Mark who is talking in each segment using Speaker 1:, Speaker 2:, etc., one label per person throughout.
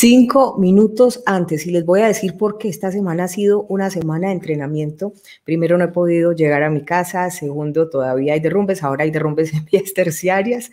Speaker 1: Cinco minutos antes, y les voy a decir por qué esta semana ha sido una semana de entrenamiento. Primero, no he podido llegar a mi casa. Segundo, todavía hay derrumbes. Ahora hay derrumbes en vías terciarias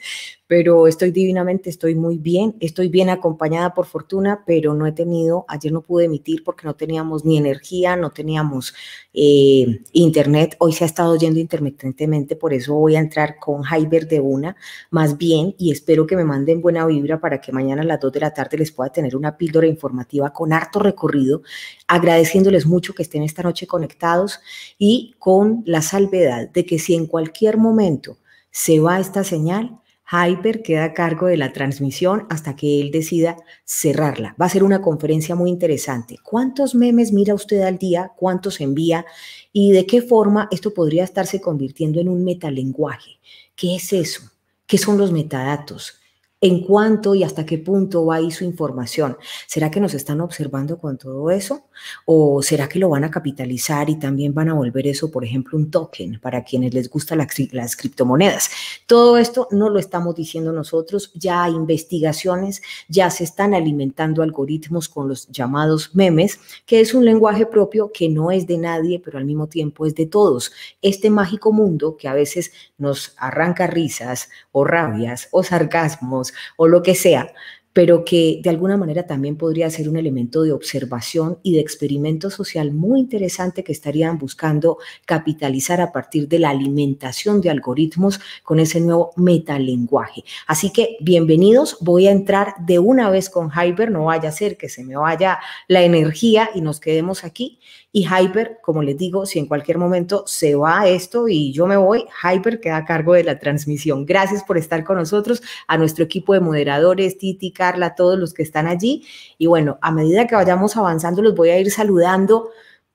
Speaker 1: pero estoy divinamente, estoy muy bien, estoy bien acompañada por fortuna, pero no he tenido, ayer no pude emitir porque no teníamos ni energía, no teníamos eh, internet, hoy se ha estado yendo intermitentemente, por eso voy a entrar con Jaiber de una, más bien, y espero que me manden buena vibra para que mañana a las 2 de la tarde les pueda tener una píldora informativa con harto recorrido, agradeciéndoles mucho que estén esta noche conectados y con la salvedad de que si en cualquier momento se va esta señal, Hyper queda a cargo de la transmisión hasta que él decida cerrarla. Va a ser una conferencia muy interesante. ¿Cuántos memes mira usted al día? ¿Cuántos envía? ¿Y de qué forma esto podría estarse convirtiendo en un metalenguaje? ¿Qué es eso? ¿Qué son los metadatos? ¿En cuánto y hasta qué punto va ahí su información? ¿Será que nos están observando con todo eso? ¿O será que lo van a capitalizar y también van a volver eso, por ejemplo, un token para quienes les gustan las, las criptomonedas? Todo esto no lo estamos diciendo nosotros, ya hay investigaciones, ya se están alimentando algoritmos con los llamados memes, que es un lenguaje propio que no es de nadie, pero al mismo tiempo es de todos. Este mágico mundo que a veces nos arranca risas o rabias o sarcasmos o lo que sea, pero que de alguna manera también podría ser un elemento de observación y de experimento social muy interesante que estarían buscando capitalizar a partir de la alimentación de algoritmos con ese nuevo metalenguaje. Así que bienvenidos, voy a entrar de una vez con Hyper, no vaya a ser que se me vaya la energía y nos quedemos aquí. Y Hyper, como les digo, si en cualquier momento se va esto y yo me voy, Hyper queda a cargo de la transmisión. Gracias por estar con nosotros, a nuestro equipo de moderadores, Titi, Carla, todos los que están allí. Y bueno, a medida que vayamos avanzando, los voy a ir saludando,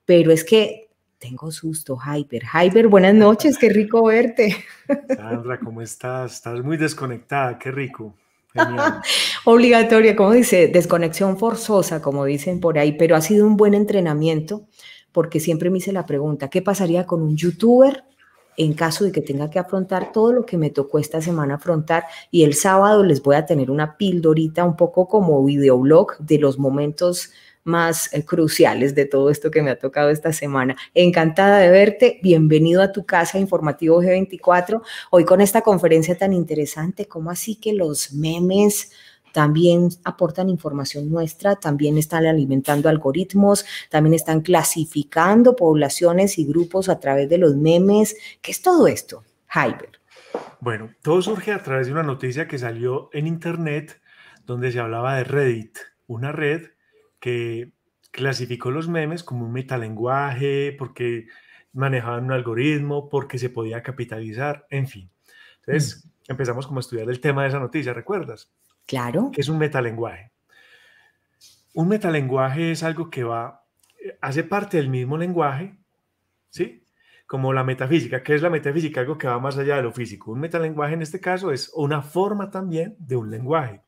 Speaker 1: pero es que tengo susto, Hyper. Hyper, buenas noches, qué rico verte.
Speaker 2: Sandra, ¿cómo estás? Estás muy desconectada, qué rico.
Speaker 1: Obligatoria, como dice, desconexión forzosa, como dicen por ahí, pero ha sido un buen entrenamiento porque siempre me hice la pregunta, ¿qué pasaría con un youtuber en caso de que tenga que afrontar todo lo que me tocó esta semana afrontar? Y el sábado les voy a tener una pildorita un poco como videoblog de los momentos más eh, cruciales de todo esto que me ha tocado esta semana. Encantada de verte, bienvenido a tu casa informativo G24, hoy con esta conferencia tan interesante, ¿cómo así que los memes también aportan información nuestra, también están alimentando algoritmos, también están clasificando poblaciones y grupos a través de los memes. ¿Qué es todo esto,
Speaker 2: Hyper? Bueno, todo surge a través de una noticia que salió en Internet donde se hablaba de Reddit, una red que clasificó los memes como un metalenguaje, porque manejaban un algoritmo, porque se podía capitalizar, en fin. Entonces, mm. empezamos como a estudiar el tema de esa noticia, ¿recuerdas? Claro. Que es un metalenguaje. Un metalenguaje es algo que va, eh, hace parte del mismo lenguaje, ¿sí? Como la metafísica. ¿Qué es la metafísica? Algo que va más allá de lo físico. Un metalenguaje en este caso es una forma también de un lenguaje.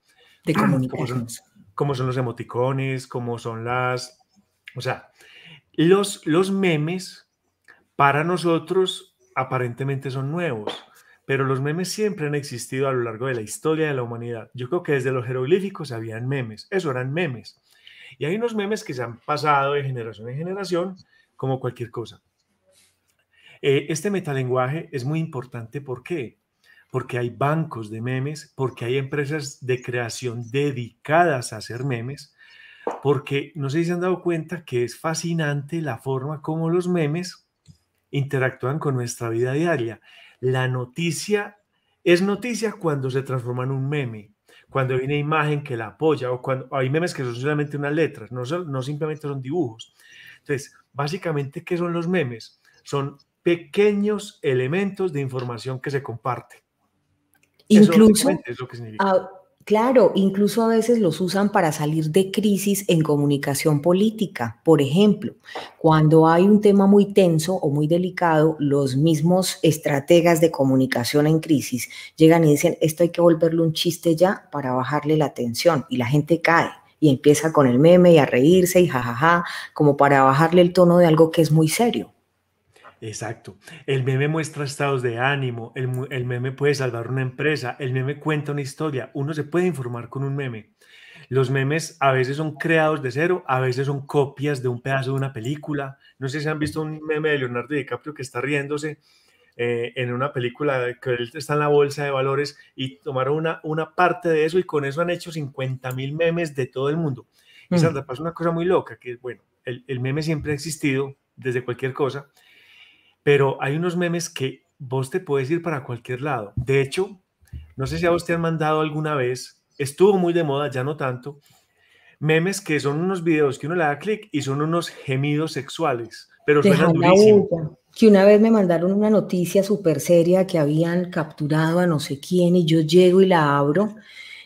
Speaker 2: De comunicación cómo son los emoticones, cómo son las... O sea, los, los memes para nosotros aparentemente son nuevos, pero los memes siempre han existido a lo largo de la historia de la humanidad. Yo creo que desde los jeroglíficos habían memes, eso eran memes. Y hay unos memes que se han pasado de generación en generación, como cualquier cosa. Eh, este metalenguaje es muy importante, ¿por qué? porque hay bancos de memes, porque hay empresas de creación dedicadas a hacer memes, porque no sé si se han dado cuenta que es fascinante la forma como los memes interactúan con nuestra vida diaria. La noticia es noticia cuando se transforma en un meme, cuando hay una imagen que la apoya o cuando hay memes que son solamente unas letras, no, no simplemente son dibujos. Entonces, básicamente, ¿qué son los memes? Son pequeños elementos de información que se comparten. Incluso,
Speaker 1: claro, incluso a veces los usan para salir de crisis en comunicación política. Por ejemplo, cuando hay un tema muy tenso o muy delicado, los mismos estrategas de comunicación en crisis llegan y dicen, esto hay que volverle un chiste ya para bajarle la tensión y la gente cae y empieza con el meme y a reírse y jajaja, como para bajarle el tono de algo que es muy serio.
Speaker 2: Exacto. El meme muestra estados de ánimo, el, meme puede salvar una empresa, el meme cuenta una historia, uno se puede informar con un meme. Los memes a veces son creados de cero, a veces son copias de un pedazo de una película. No sé si han visto un meme de Leonardo DiCaprio que está riéndose eh, en una película que está en la bolsa de valores y tomaron una, una parte de eso y con eso han hecho 50 mil memes de todo el mundo. Y mm. pasa una cosa muy loca, que bueno, el, el meme siempre ha existido desde cualquier cosa pero hay unos memes que vos te puedes ir para cualquier lado. De hecho, no sé si a vos te han mandado alguna vez, estuvo muy de moda, ya no tanto, memes que son unos videos que uno le da clic y son unos gemidos sexuales, pero suenan durísimo.
Speaker 1: que una vez me mandaron una noticia súper seria que habían capturado a no sé quién y yo llego y la abro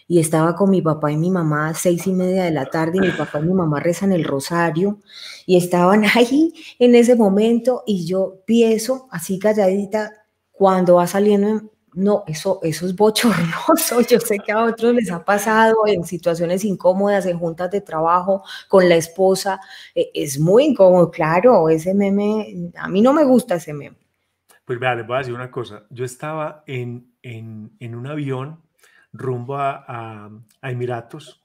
Speaker 1: y estaba con mi papá y mi mamá a seis y media de la tarde y mi papá y mi mamá rezan el rosario y estaban ahí en ese momento y yo pienso así calladita cuando va saliendo, no, eso, eso es bochornoso, yo sé que a otros les ha pasado en situaciones incómodas, en juntas de trabajo, con la esposa, e, es muy incómodo, claro, ese meme, a mí no me gusta ese meme.
Speaker 2: Pues vea, les voy a decir una cosa. Yo estaba en, en, en, un avión rumbo a, a, Emiratos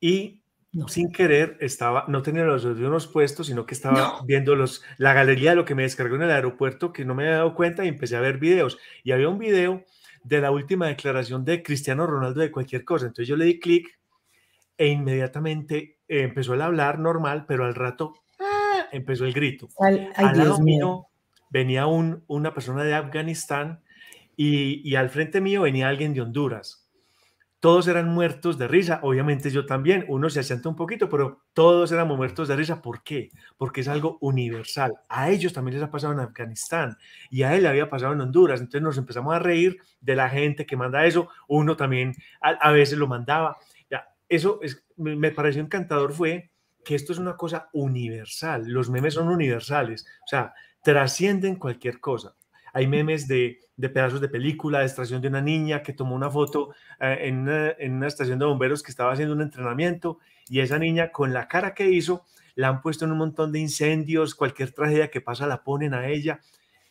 Speaker 2: y sin querer estaba, no tenía los audífonos puestos, sino que estaba viendo los, la galería de lo que me descargó en el aeropuerto que no me había dado cuenta y empecé a ver videos. Y había un video de la última declaración de Cristiano Ronaldo de cualquier cosa. Entonces yo le di clic e inmediatamente eh, empezó el hablar normal, pero al rato ¡ah! empezó el grito. al lado mío venía un, una persona de Afganistán y, y al frente mío venía alguien de Honduras todos eran muertos de risa. Obviamente yo también, uno se asienta un poquito, pero todos éramos muertos de risa. ¿Por qué? Porque es algo universal. A ellos también les ha pasado en Afganistán y a él le había pasado en Honduras. Entonces nos empezamos a reír de la gente que manda eso. Uno también a, veces lo mandaba. Ya, eso es, me pareció encantador fue que esto es una cosa universal. Los memes son universales. O sea, trascienden cualquier cosa hay memes de, pedazos de película, de extracción de una niña que tomó una foto eh, en, una, en, una, estación de bomberos que estaba haciendo un entrenamiento y esa niña con la cara que hizo la han puesto en un montón de incendios, cualquier tragedia que pasa la ponen a ella.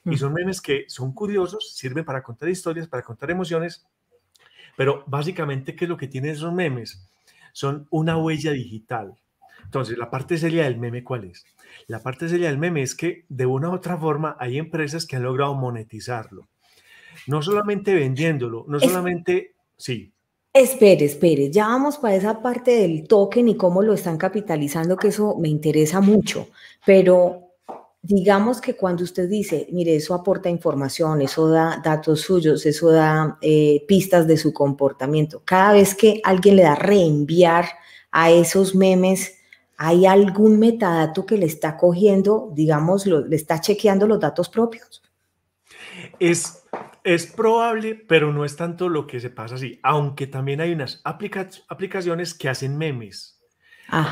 Speaker 2: Y son memes que son curiosos, sirven para contar historias, para contar emociones, pero básicamente, ¿qué es lo que tienen esos memes? Son una huella digital. Entonces, la parte seria del meme, ¿cuál es? La parte seria del meme es que de una u otra forma hay empresas que han logrado monetizarlo. No solamente vendiéndolo, no solamente, sí.
Speaker 1: Espere, espere, ya vamos para esa parte del token y cómo lo están capitalizando, que eso me interesa mucho, pero digamos que cuando usted dice, mire, eso aporta información, eso da datos suyos, eso da eh, pistas de su comportamiento, cada vez que alguien le da reenviar a esos memes, hay algún metadato que le está cogiendo, digamos, le está chequeando los datos propios.
Speaker 2: Es, es probable, pero no es tanto lo que se pasa así, aunque también hay unas aplicaciones que hacen memes.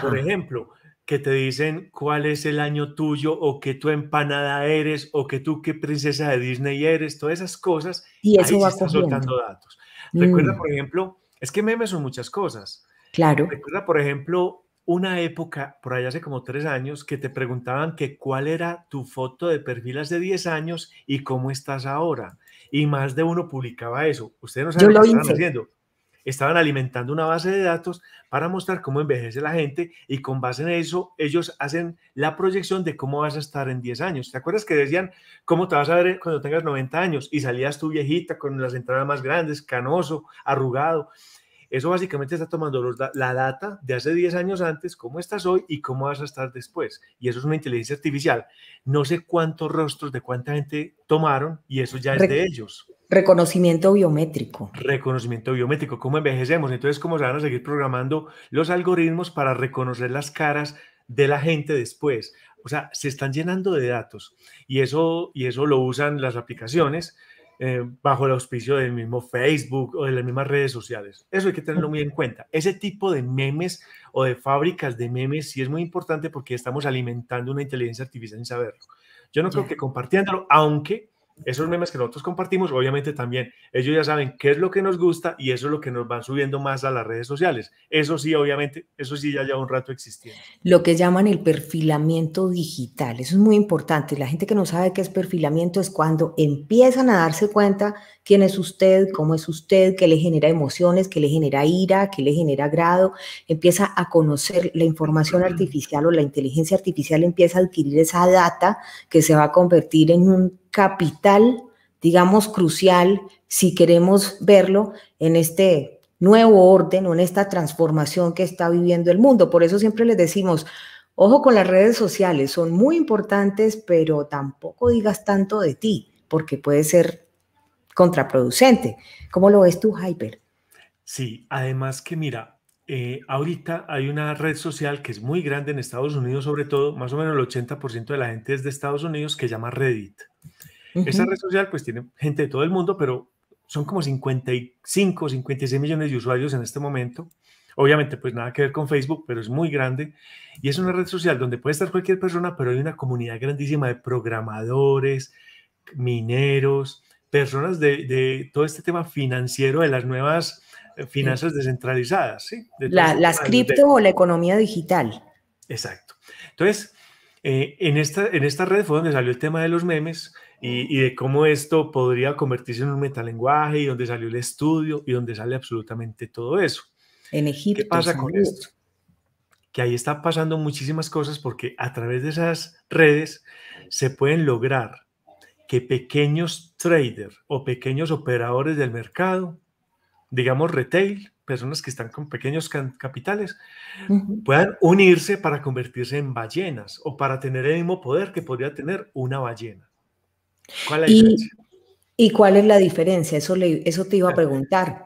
Speaker 2: Por ejemplo, que te dicen cuál es el año tuyo o que tu empanada eres o que tú qué princesa de Disney eres, todas esas cosas. Y eso va soltando datos. Recuerda, mm. por ejemplo, es que memes son muchas cosas. Claro. Recuerda, por ejemplo, una época, por allá hace como tres años, que te preguntaban que cuál era tu foto de perfil hace 10 años y cómo estás ahora. Y más de uno publicaba eso. Ustedes no saben lo, que estaban haciendo. Estaban alimentando una base de datos para mostrar cómo envejece la gente y con base en eso ellos hacen la proyección de cómo vas a estar en 10 años. ¿Te acuerdas que decían cómo te vas a ver cuando tengas 90 años y salías tú viejita con las entradas más grandes, canoso, arrugado? Eso básicamente está tomando la data de hace 10 años antes, cómo estás hoy y cómo vas a estar después. Y eso es una inteligencia artificial. No sé cuántos rostros de cuánta gente tomaron y eso ya es de ellos.
Speaker 1: Reconocimiento biométrico.
Speaker 2: Reconocimiento biométrico, cómo envejecemos. Entonces, cómo se van a seguir programando los algoritmos para reconocer las caras de la gente después. O sea, se están llenando de datos y eso, y eso lo usan las aplicaciones eh, bajo el auspicio del mismo Facebook o de las mismas redes sociales. Eso hay que tenerlo muy en cuenta. Ese tipo de memes o de fábricas de memes sí es muy importante porque estamos alimentando una inteligencia artificial sin saberlo. Yo no creo que compartiéndolo, aunque esos memes que nosotros compartimos, obviamente también ellos ya saben qué es lo que nos gusta y eso es lo que nos van subiendo más a las redes sociales. Eso sí, obviamente, eso sí ya lleva un rato existiendo.
Speaker 1: Lo que llaman el perfilamiento digital, eso es muy importante. La gente que no sabe qué es perfilamiento es cuando empiezan a darse cuenta quién es usted, cómo es usted, qué le genera emociones, qué le genera ira, qué le genera grado, empieza a conocer la información artificial o la inteligencia artificial empieza a adquirir esa data que se va a convertir en un capital, digamos, crucial, si queremos verlo en este nuevo orden o en esta transformación que está viviendo el mundo. Por eso siempre les decimos, Ojo con las redes sociales, son muy importantes, pero tampoco digas tanto de ti, porque puede ser contraproducente. ¿Cómo lo ves tú, Hyper?
Speaker 2: Sí, además que mira, eh, ahorita hay una red social que es muy grande en Estados Unidos, sobre todo, más o menos el 80% de la gente es de Estados Unidos, que llama Reddit. Esa red social pues tiene gente de todo el mundo, pero son como 55, 56 millones de usuarios en este momento. Obviamente, pues nada que ver con Facebook, pero es muy grande. Y es una red social donde puede estar cualquier persona, pero hay una comunidad grandísima de programadores, mineros, personas de, todo este tema financiero de las nuevas eh, finanzas descentralizadas. ¿sí? la, las cripto o
Speaker 1: la economía digital.
Speaker 2: Exacto. Entonces, eh, en, esta, en esta red fue donde salió el tema de los memes y, de cómo esto podría convertirse en un metalenguaje y donde salió el estudio y donde sale absolutamente todo eso. En Egipto. ¿Qué pasa con esto? Que ahí está pasando muchísimas cosas porque a través de esas redes se pueden lograr que pequeños traders o pequeños operadores del mercado, digamos retail, personas que están con pequeños capitales, puedan unirse para convertirse en ballenas o para tener el mismo poder que podría tener una ballena. y,
Speaker 1: ¿Y cuál es la diferencia? Eso, le, eso te iba a preguntar.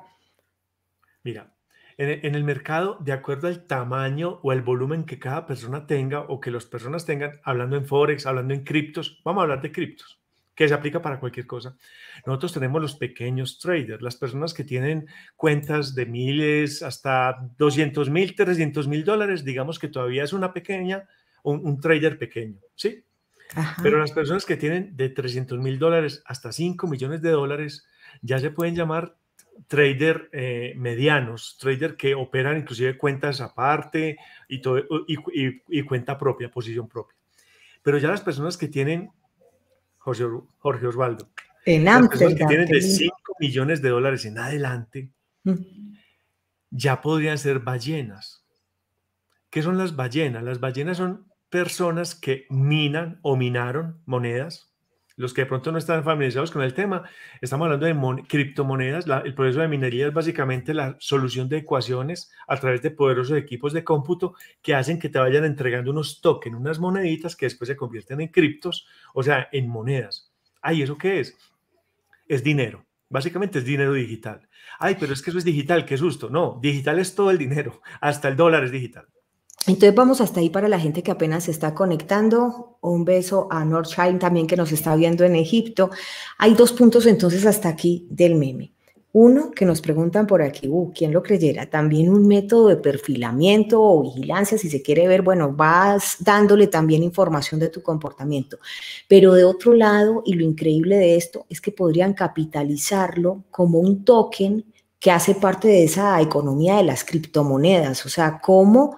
Speaker 2: Mira, en, el mercado, de acuerdo al tamaño o el volumen que cada persona tenga o que las personas tengan, hablando en Forex, hablando en criptos, vamos a hablar de criptos que se aplica para cualquier cosa. Nosotros tenemos los pequeños traders, las personas que tienen cuentas de miles hasta 200 mil, 300 mil dólares, digamos que todavía es una pequeña, un, trader pequeño, ¿sí? Pero las personas que tienen de 300 mil dólares hasta 5 millones de dólares ya se pueden llamar trader eh, medianos, trader que operan inclusive cuentas aparte y cuenta propia, posición propia. Pero ya las personas que tienen Jorge, Osvaldo.
Speaker 1: En Amsterdam. Que tienen de 5
Speaker 2: millones de dólares en adelante, mm. ya podrían ser ballenas. ¿Qué son las ballenas? Las ballenas son personas que minan o minaron monedas los que de pronto no están familiarizados con el tema, estamos hablando de criptomonedas. el proceso de minería es básicamente la solución de ecuaciones a través de poderosos equipos de cómputo que hacen que te vayan entregando unos tokens, unas moneditas que después se convierten en criptos, o sea, en monedas. Ay, ¿eso qué es? Es dinero. Básicamente es dinero digital. Ay, pero es que eso es digital, qué susto. No, digital es todo el dinero, hasta el dólar es digital.
Speaker 1: Entonces vamos hasta ahí para la gente que apenas se está conectando. Un beso a Northshine también que nos está viendo en Egipto. Hay dos puntos entonces hasta aquí del meme. Uno, que nos preguntan por aquí, uh, ¿quién lo creyera? También un método de perfilamiento o vigilancia, si se quiere ver, bueno, vas dándole también información de tu comportamiento. Pero de otro lado, y lo increíble de esto, es que podrían capitalizarlo como un token que hace parte de esa economía de las criptomonedas. O sea, cómo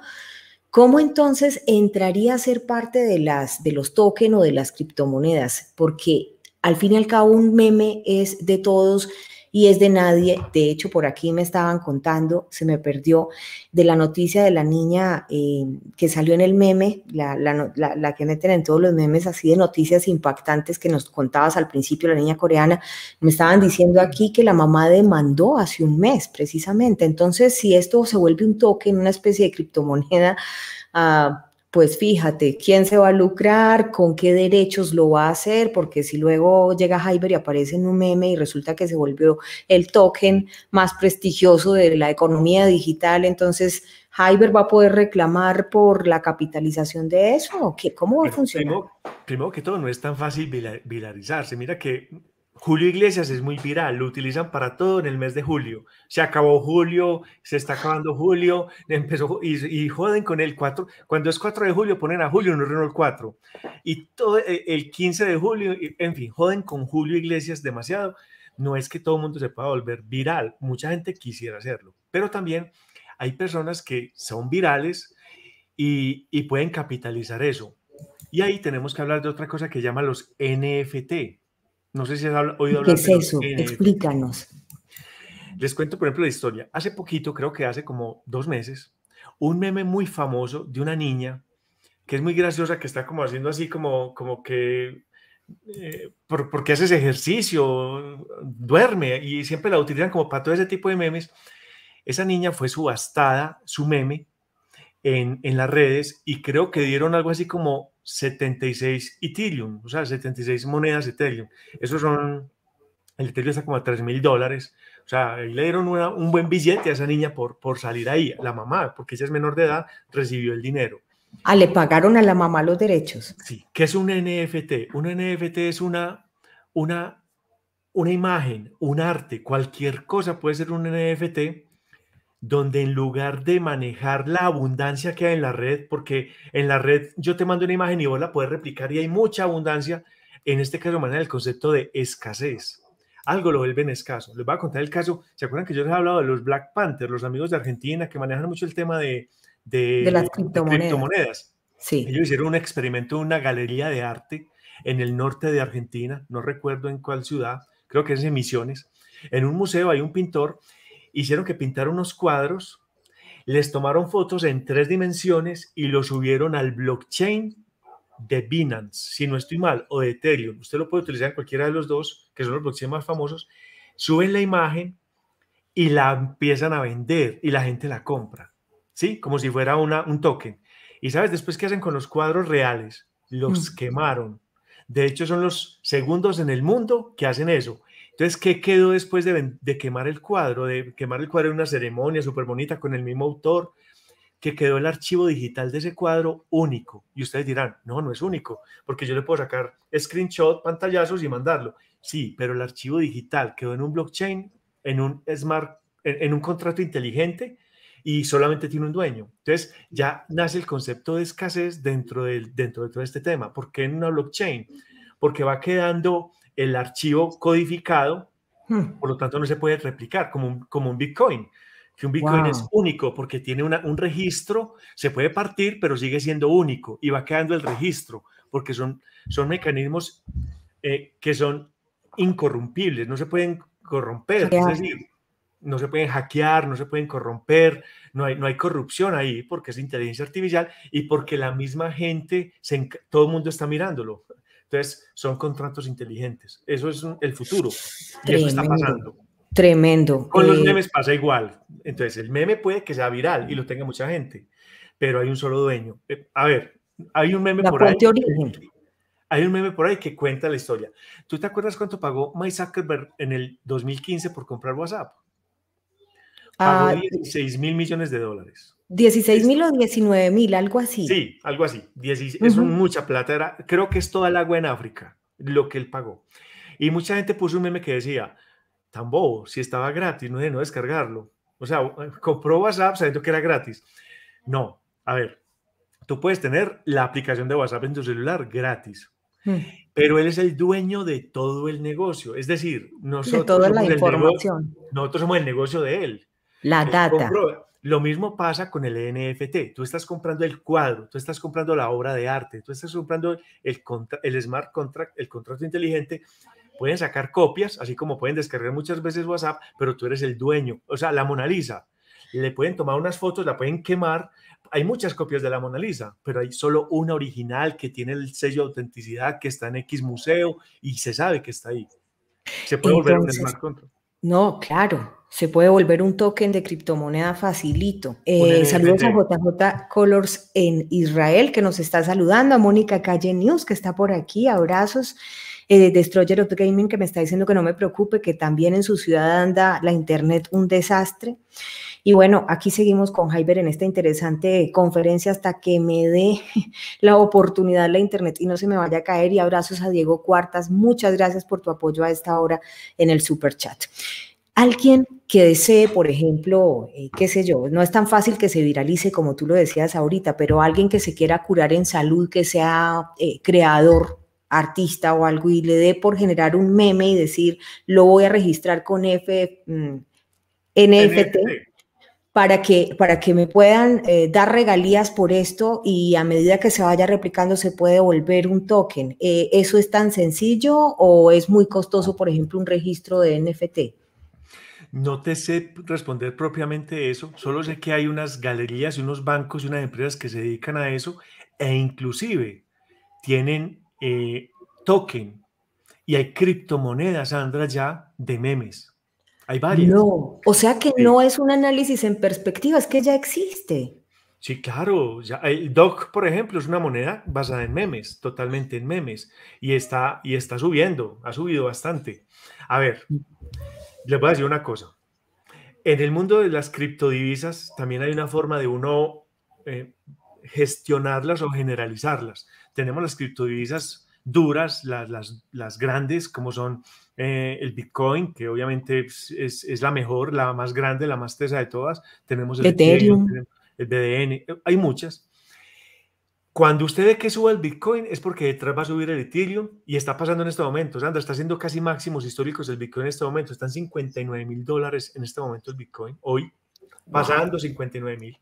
Speaker 1: ¿Cómo entonces entraría a ser parte de, las, de los tokens o de las criptomonedas? Porque al fin y al cabo un meme es de todos y es de nadie. De hecho, por aquí me estaban contando, se me perdió, de la noticia de la niña eh, que salió en el meme, la, que meten en todos los memes así de noticias impactantes que nos contabas al principio, la niña coreana. Me estaban diciendo aquí que la mamá demandó hace un mes, precisamente. Entonces, si esto se vuelve un token, una especie de criptomoneda, uh, pues fíjate, ¿quién se va a lucrar? ¿Con qué derechos lo va a hacer? Porque si luego llega Hyper y aparece en un meme y resulta que se volvió el token más prestigioso de la economía digital, entonces Hyper va a poder reclamar por la capitalización de eso. ¿Cómo va a funcionar?
Speaker 2: Primero, que todo, no es tan fácil viralizarse. Mira que Julio Iglesias es muy viral, lo utilizan para todo en el mes de julio. Se acabó julio, se está acabando julio, empezó y, joden con el 4. Cuando es 4 de julio ponen a Julio en el 4. Y todo eh, el 15 de julio, en fin, joden con Julio Iglesias demasiado. No es que todo el mundo se pueda volver viral, mucha gente quisiera hacerlo, pero también hay personas que son virales y, y pueden capitalizar eso. Y ahí tenemos que hablar de otra cosa que llaman los NFT no sé si has oído hablar ¿Qué es eso?
Speaker 1: Explícanos.
Speaker 2: Les cuento, por ejemplo, la historia. Hace poquito, creo que hace como dos meses, un meme muy famoso de una niña que es muy graciosa, que está como haciendo así como, como que, eh, por, porque ese ejercicio, duerme, y siempre la utilizan como para todo ese tipo de memes. Esa niña fue subastada, su meme, en, en las redes, y creo que dieron algo así como 76 Ethereum, o sea, 76 monedas Ethereum. eso son, el Ethereum está como a 3 mil dólares. O sea, le dieron un buen billete a esa niña por, por salir ahí. La mamá, porque ella es menor de edad, recibió el dinero.
Speaker 1: Ah, le pagaron a la mamá los derechos.
Speaker 2: Sí, que es un NFT. Un NFT es una, una, una imagen, un arte, cualquier cosa puede ser un NFT donde en lugar de manejar la abundancia que hay en la red, porque en la red yo te mando una imagen y vos la puedes replicar y hay mucha abundancia, en este caso maneja el concepto de escasez. Algo lo vuelven escaso. Les voy a contar el caso, ¿se acuerdan que yo les he hablado de los Black Panther, los amigos de Argentina que manejan mucho el tema de, las criptomonedas? criptomonedas. Sí. Ellos hicieron un experimento en una galería de arte en el norte de Argentina, no recuerdo en cuál ciudad, creo que es en Misiones. En un museo hay un pintor hicieron que pintaron unos cuadros, les tomaron fotos en tres dimensiones y los subieron al blockchain de Binance, si no estoy mal, o de Ethereum. Usted lo puede utilizar cualquiera de los dos, que son los blockchain más famosos. Suben la imagen y la empiezan a vender y la gente la compra, ¿sí? Como si fuera un token. Y sabes, después qué hacen con los cuadros reales, los mm. quemaron. De hecho, son los segundos en el mundo que hacen eso. Entonces, ¿qué quedó después de, quemar el cuadro? De quemar el cuadro en una ceremonia súper bonita con el mismo autor, que quedó el archivo digital de ese cuadro único. Y ustedes dirán, no, no es único, porque yo le puedo sacar screenshot, pantallazos y mandarlo. Sí, pero el archivo digital quedó en un blockchain, en un smart, en, un contrato inteligente y solamente tiene un dueño. Entonces, ya nace el concepto de escasez dentro, del, dentro de todo este tema. ¿Por qué en una blockchain? Porque va quedando el archivo codificado, hmm. por lo tanto no se puede replicar como un, como un Bitcoin, que un Bitcoin es único porque tiene un registro, se puede partir, pero sigue siendo único y va quedando el registro, porque son, son mecanismos eh, que son incorrumpibles, no se pueden corromper, es decir, no se pueden hackear, no se pueden corromper, no hay, no hay corrupción ahí porque es inteligencia artificial y porque la misma gente, todo el mundo está mirándolo. Entonces, son contratos inteligentes. Eso es el futuro. Tremendo, eso está pasando.
Speaker 1: Tremendo. Con los eh, memes
Speaker 2: pasa igual. Entonces, el meme puede que sea viral y lo tenga mucha gente, pero hay un solo dueño. Eh, a ver, hay un meme por ahí. Hay un meme por ahí que cuenta la historia. ¿Tú te acuerdas cuánto pagó Mike Zuckerberg en el 2015 por comprar WhatsApp? Pagó 16 ah, mil millones de dólares.
Speaker 1: 16 mil o 19 mil,
Speaker 2: algo así. Sí, algo así. Es mucha plata. Era, creo que es toda el agua en África, lo que él pagó. Y mucha gente puso un meme que decía, tan bobo, si estaba gratis, no de no descargarlo. O sea, compró WhatsApp sabiendo que era gratis. No, a ver, tú puedes tener la aplicación de WhatsApp en tu celular gratis, mm. pero él es el dueño de todo el negocio. Es decir, la información. nosotros somos el negocio de él. La data. lo mismo pasa con el NFT. Tú estás comprando el cuadro, tú estás comprando la obra de arte, tú estás comprando el, el smart contract, el contrato inteligente. Pueden sacar copias, así como pueden descargar muchas veces WhatsApp, pero tú eres el dueño. O sea, la Mona Lisa. Le pueden tomar unas fotos, la pueden quemar. Hay muchas copias de la Mona Lisa, pero hay solo una original que tiene el sello de autenticidad, que está en X museo y se sabe que está ahí. Se puede volver un smart contract.
Speaker 1: No, claro. Se puede volver un token de criptomoneda facilito. Eh, saludos a JJ Colors en Israel, que nos está saludando, a Mónica Calle News, que está por aquí. Abrazos. Eh, Destroyer of Gaming, que me está diciendo que no me preocupe, que también en su ciudad anda la internet un desastre. Y bueno, aquí seguimos con Jaiber en esta interesante conferencia hasta que me dé la oportunidad la internet y no se me vaya a caer. Y abrazos a Diego Cuartas. Muchas gracias por tu apoyo a esta hora en el super chat. Alguien que desee, por ejemplo, eh, qué sé yo, no es tan fácil que se viralice como tú lo decías ahorita, pero alguien que se quiera curar en salud, que sea eh, creador, artista o algo y le dé por generar un meme y decir, lo voy a registrar con F, mm, NFT para que, para que me puedan eh, dar regalías por esto y a medida que se vaya replicando se puede devolver un token. Eh, ¿Eso es tan sencillo o es muy costoso, por ejemplo, un registro de NFT?
Speaker 2: No te sé responder propiamente eso, solo sé que hay unas galerías y unos bancos y unas empresas que se dedican a eso e inclusive tienen eh, token y hay criptomonedas, Sandra, ya de memes. No, o
Speaker 1: sea que no es un análisis en perspectiva, es que ya existe.
Speaker 2: Sí, claro. Ya, el eh, Doc, por ejemplo, es una moneda basada en memes, totalmente en memes, y está, y está subiendo, ha subido bastante. A ver, mm. les voy a decir una cosa. En el mundo de las criptodivisas también hay una forma de uno eh, gestionarlas o generalizarlas. Tenemos las criptodivisas duras, las, grandes, como son eh, el Bitcoin, que obviamente pues, es, la mejor, la más grande, la más tesa de todas. Tenemos el Ethereum, el BDN, eh, hay muchas. Cuando usted ve que suba el Bitcoin es porque detrás va a subir el Ethereum y está pasando en este momento. Sandra está haciendo casi máximos históricos el Bitcoin en este momento. Están 59 mil dólares en este momento el Bitcoin, hoy, pasando 59 mil.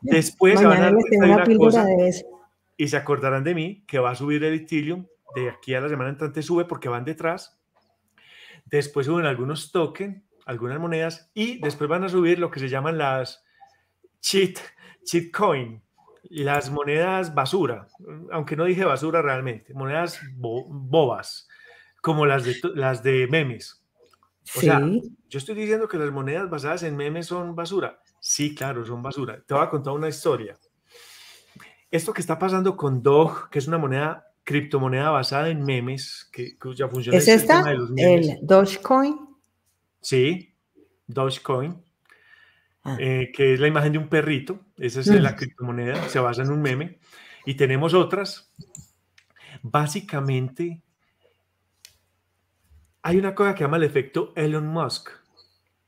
Speaker 2: Después Mañana a De y se acordarán de mí que va a subir el Ethereum de aquí a la semana entrante sube porque van detrás. Después suben algunos tokens, algunas monedas y después van a subir lo que se llaman las cheat, cheat coin, las monedas basura, aunque no dije basura realmente, monedas bobas, como las de, las de memes. O sea, yo estoy diciendo que las monedas basadas en memes son basura. Sí, claro, son basura. Te voy a contar una historia esto que está pasando con Dog, que es una moneda, criptomoneda basada en memes, que, cuya función es, este esta, el, de
Speaker 1: Dogecoin.
Speaker 2: Sí, Dogecoin, ah. eh, que es la imagen de un perrito, esa es la mm. criptomoneda, se basa en un meme. Y tenemos otras. Básicamente, hay una cosa que llama el efecto Elon Musk.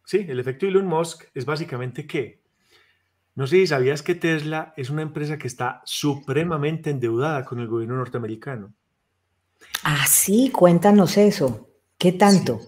Speaker 2: Sí, el efecto Elon Musk es básicamente qué no sé si sabías que Tesla es una empresa que está supremamente endeudada con el gobierno norteamericano.
Speaker 1: Ah, sí, cuéntanos eso. ¿Qué tanto?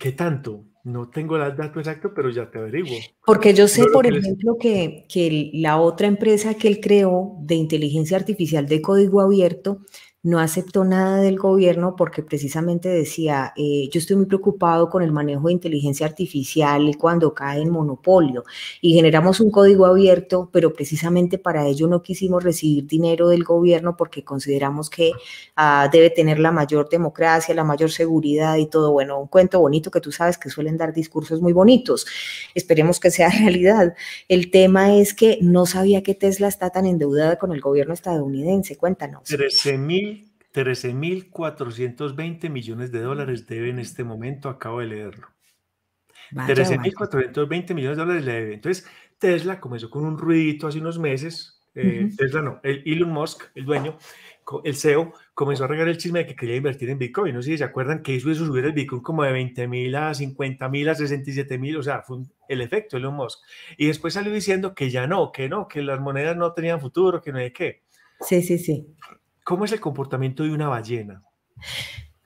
Speaker 2: ¿Qué tanto? No tengo el dato exacto, pero ya te averiguo. Porque yo sé, por ejemplo,
Speaker 1: que, que, la otra empresa que él creó de inteligencia artificial de código abierto no aceptó nada del gobierno porque precisamente decía, eh, yo estoy muy preocupado con el manejo de inteligencia artificial cuando cae en monopolio y generamos un código abierto, pero precisamente para ello no quisimos recibir dinero del gobierno porque consideramos que ah, debe tener la mayor democracia, la mayor seguridad y todo. Bueno, un cuento bonito que tú sabes que suelen dar discursos muy bonitos. Esperemos que sea realidad. El tema es que no sabía que Tesla está tan endeudada con el gobierno estadounidense. Cuéntanos.
Speaker 2: 13 mil 13.420 millones de mm. dólares debe en este momento, acabo de leerlo. 13.420 millones de dólares le debe. Entonces, Tesla comenzó con un ruidito hace unos meses. Eh, Tesla no, el Elon Musk, el dueño, el CEO, comenzó a regar el chisme de que quería invertir en Bitcoin. No sé si se acuerdan que hizo eso subir el Bitcoin como de 20.000 a 50.000 a 67 mil. O sea, fue el efecto Elon Musk. Y después salió diciendo que ya no, que no, que las monedas no tenían futuro, que no hay qué. Sí, sí, sí. ¿Cómo es el comportamiento de una ballena?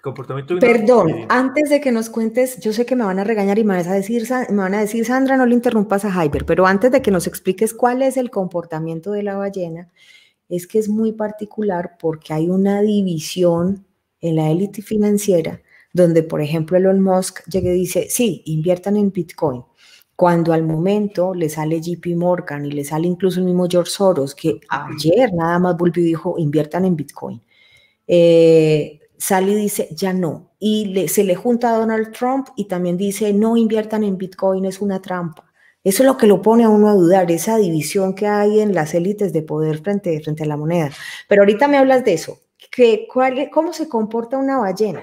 Speaker 2: comportamiento Perdón,
Speaker 1: antes de que nos cuentes, yo sé que me van a regañar y me, a decir, me van a decir, Sandra, no le interrumpas a Hyper, pero antes de que nos expliques cuál es el comportamiento de la ballena, es que es muy particular porque hay una división en la élite financiera donde, por ejemplo, Elon Musk llega y dice, sí, inviertan en Bitcoin, cuando al momento le sale JP Morgan y le sale incluso el mismo George Soros, que ayer nada más volvió y dijo, inviertan en Bitcoin, eh, sale y dice, ya no. Y se le junta a Donald Trump y también dice, no inviertan en Bitcoin, es una trampa. Eso es lo que lo pone a uno a dudar, esa división que hay en las élites de poder frente, frente a la moneda. Pero ahorita me hablas de eso. Que, ¿Cómo se comporta una ballena?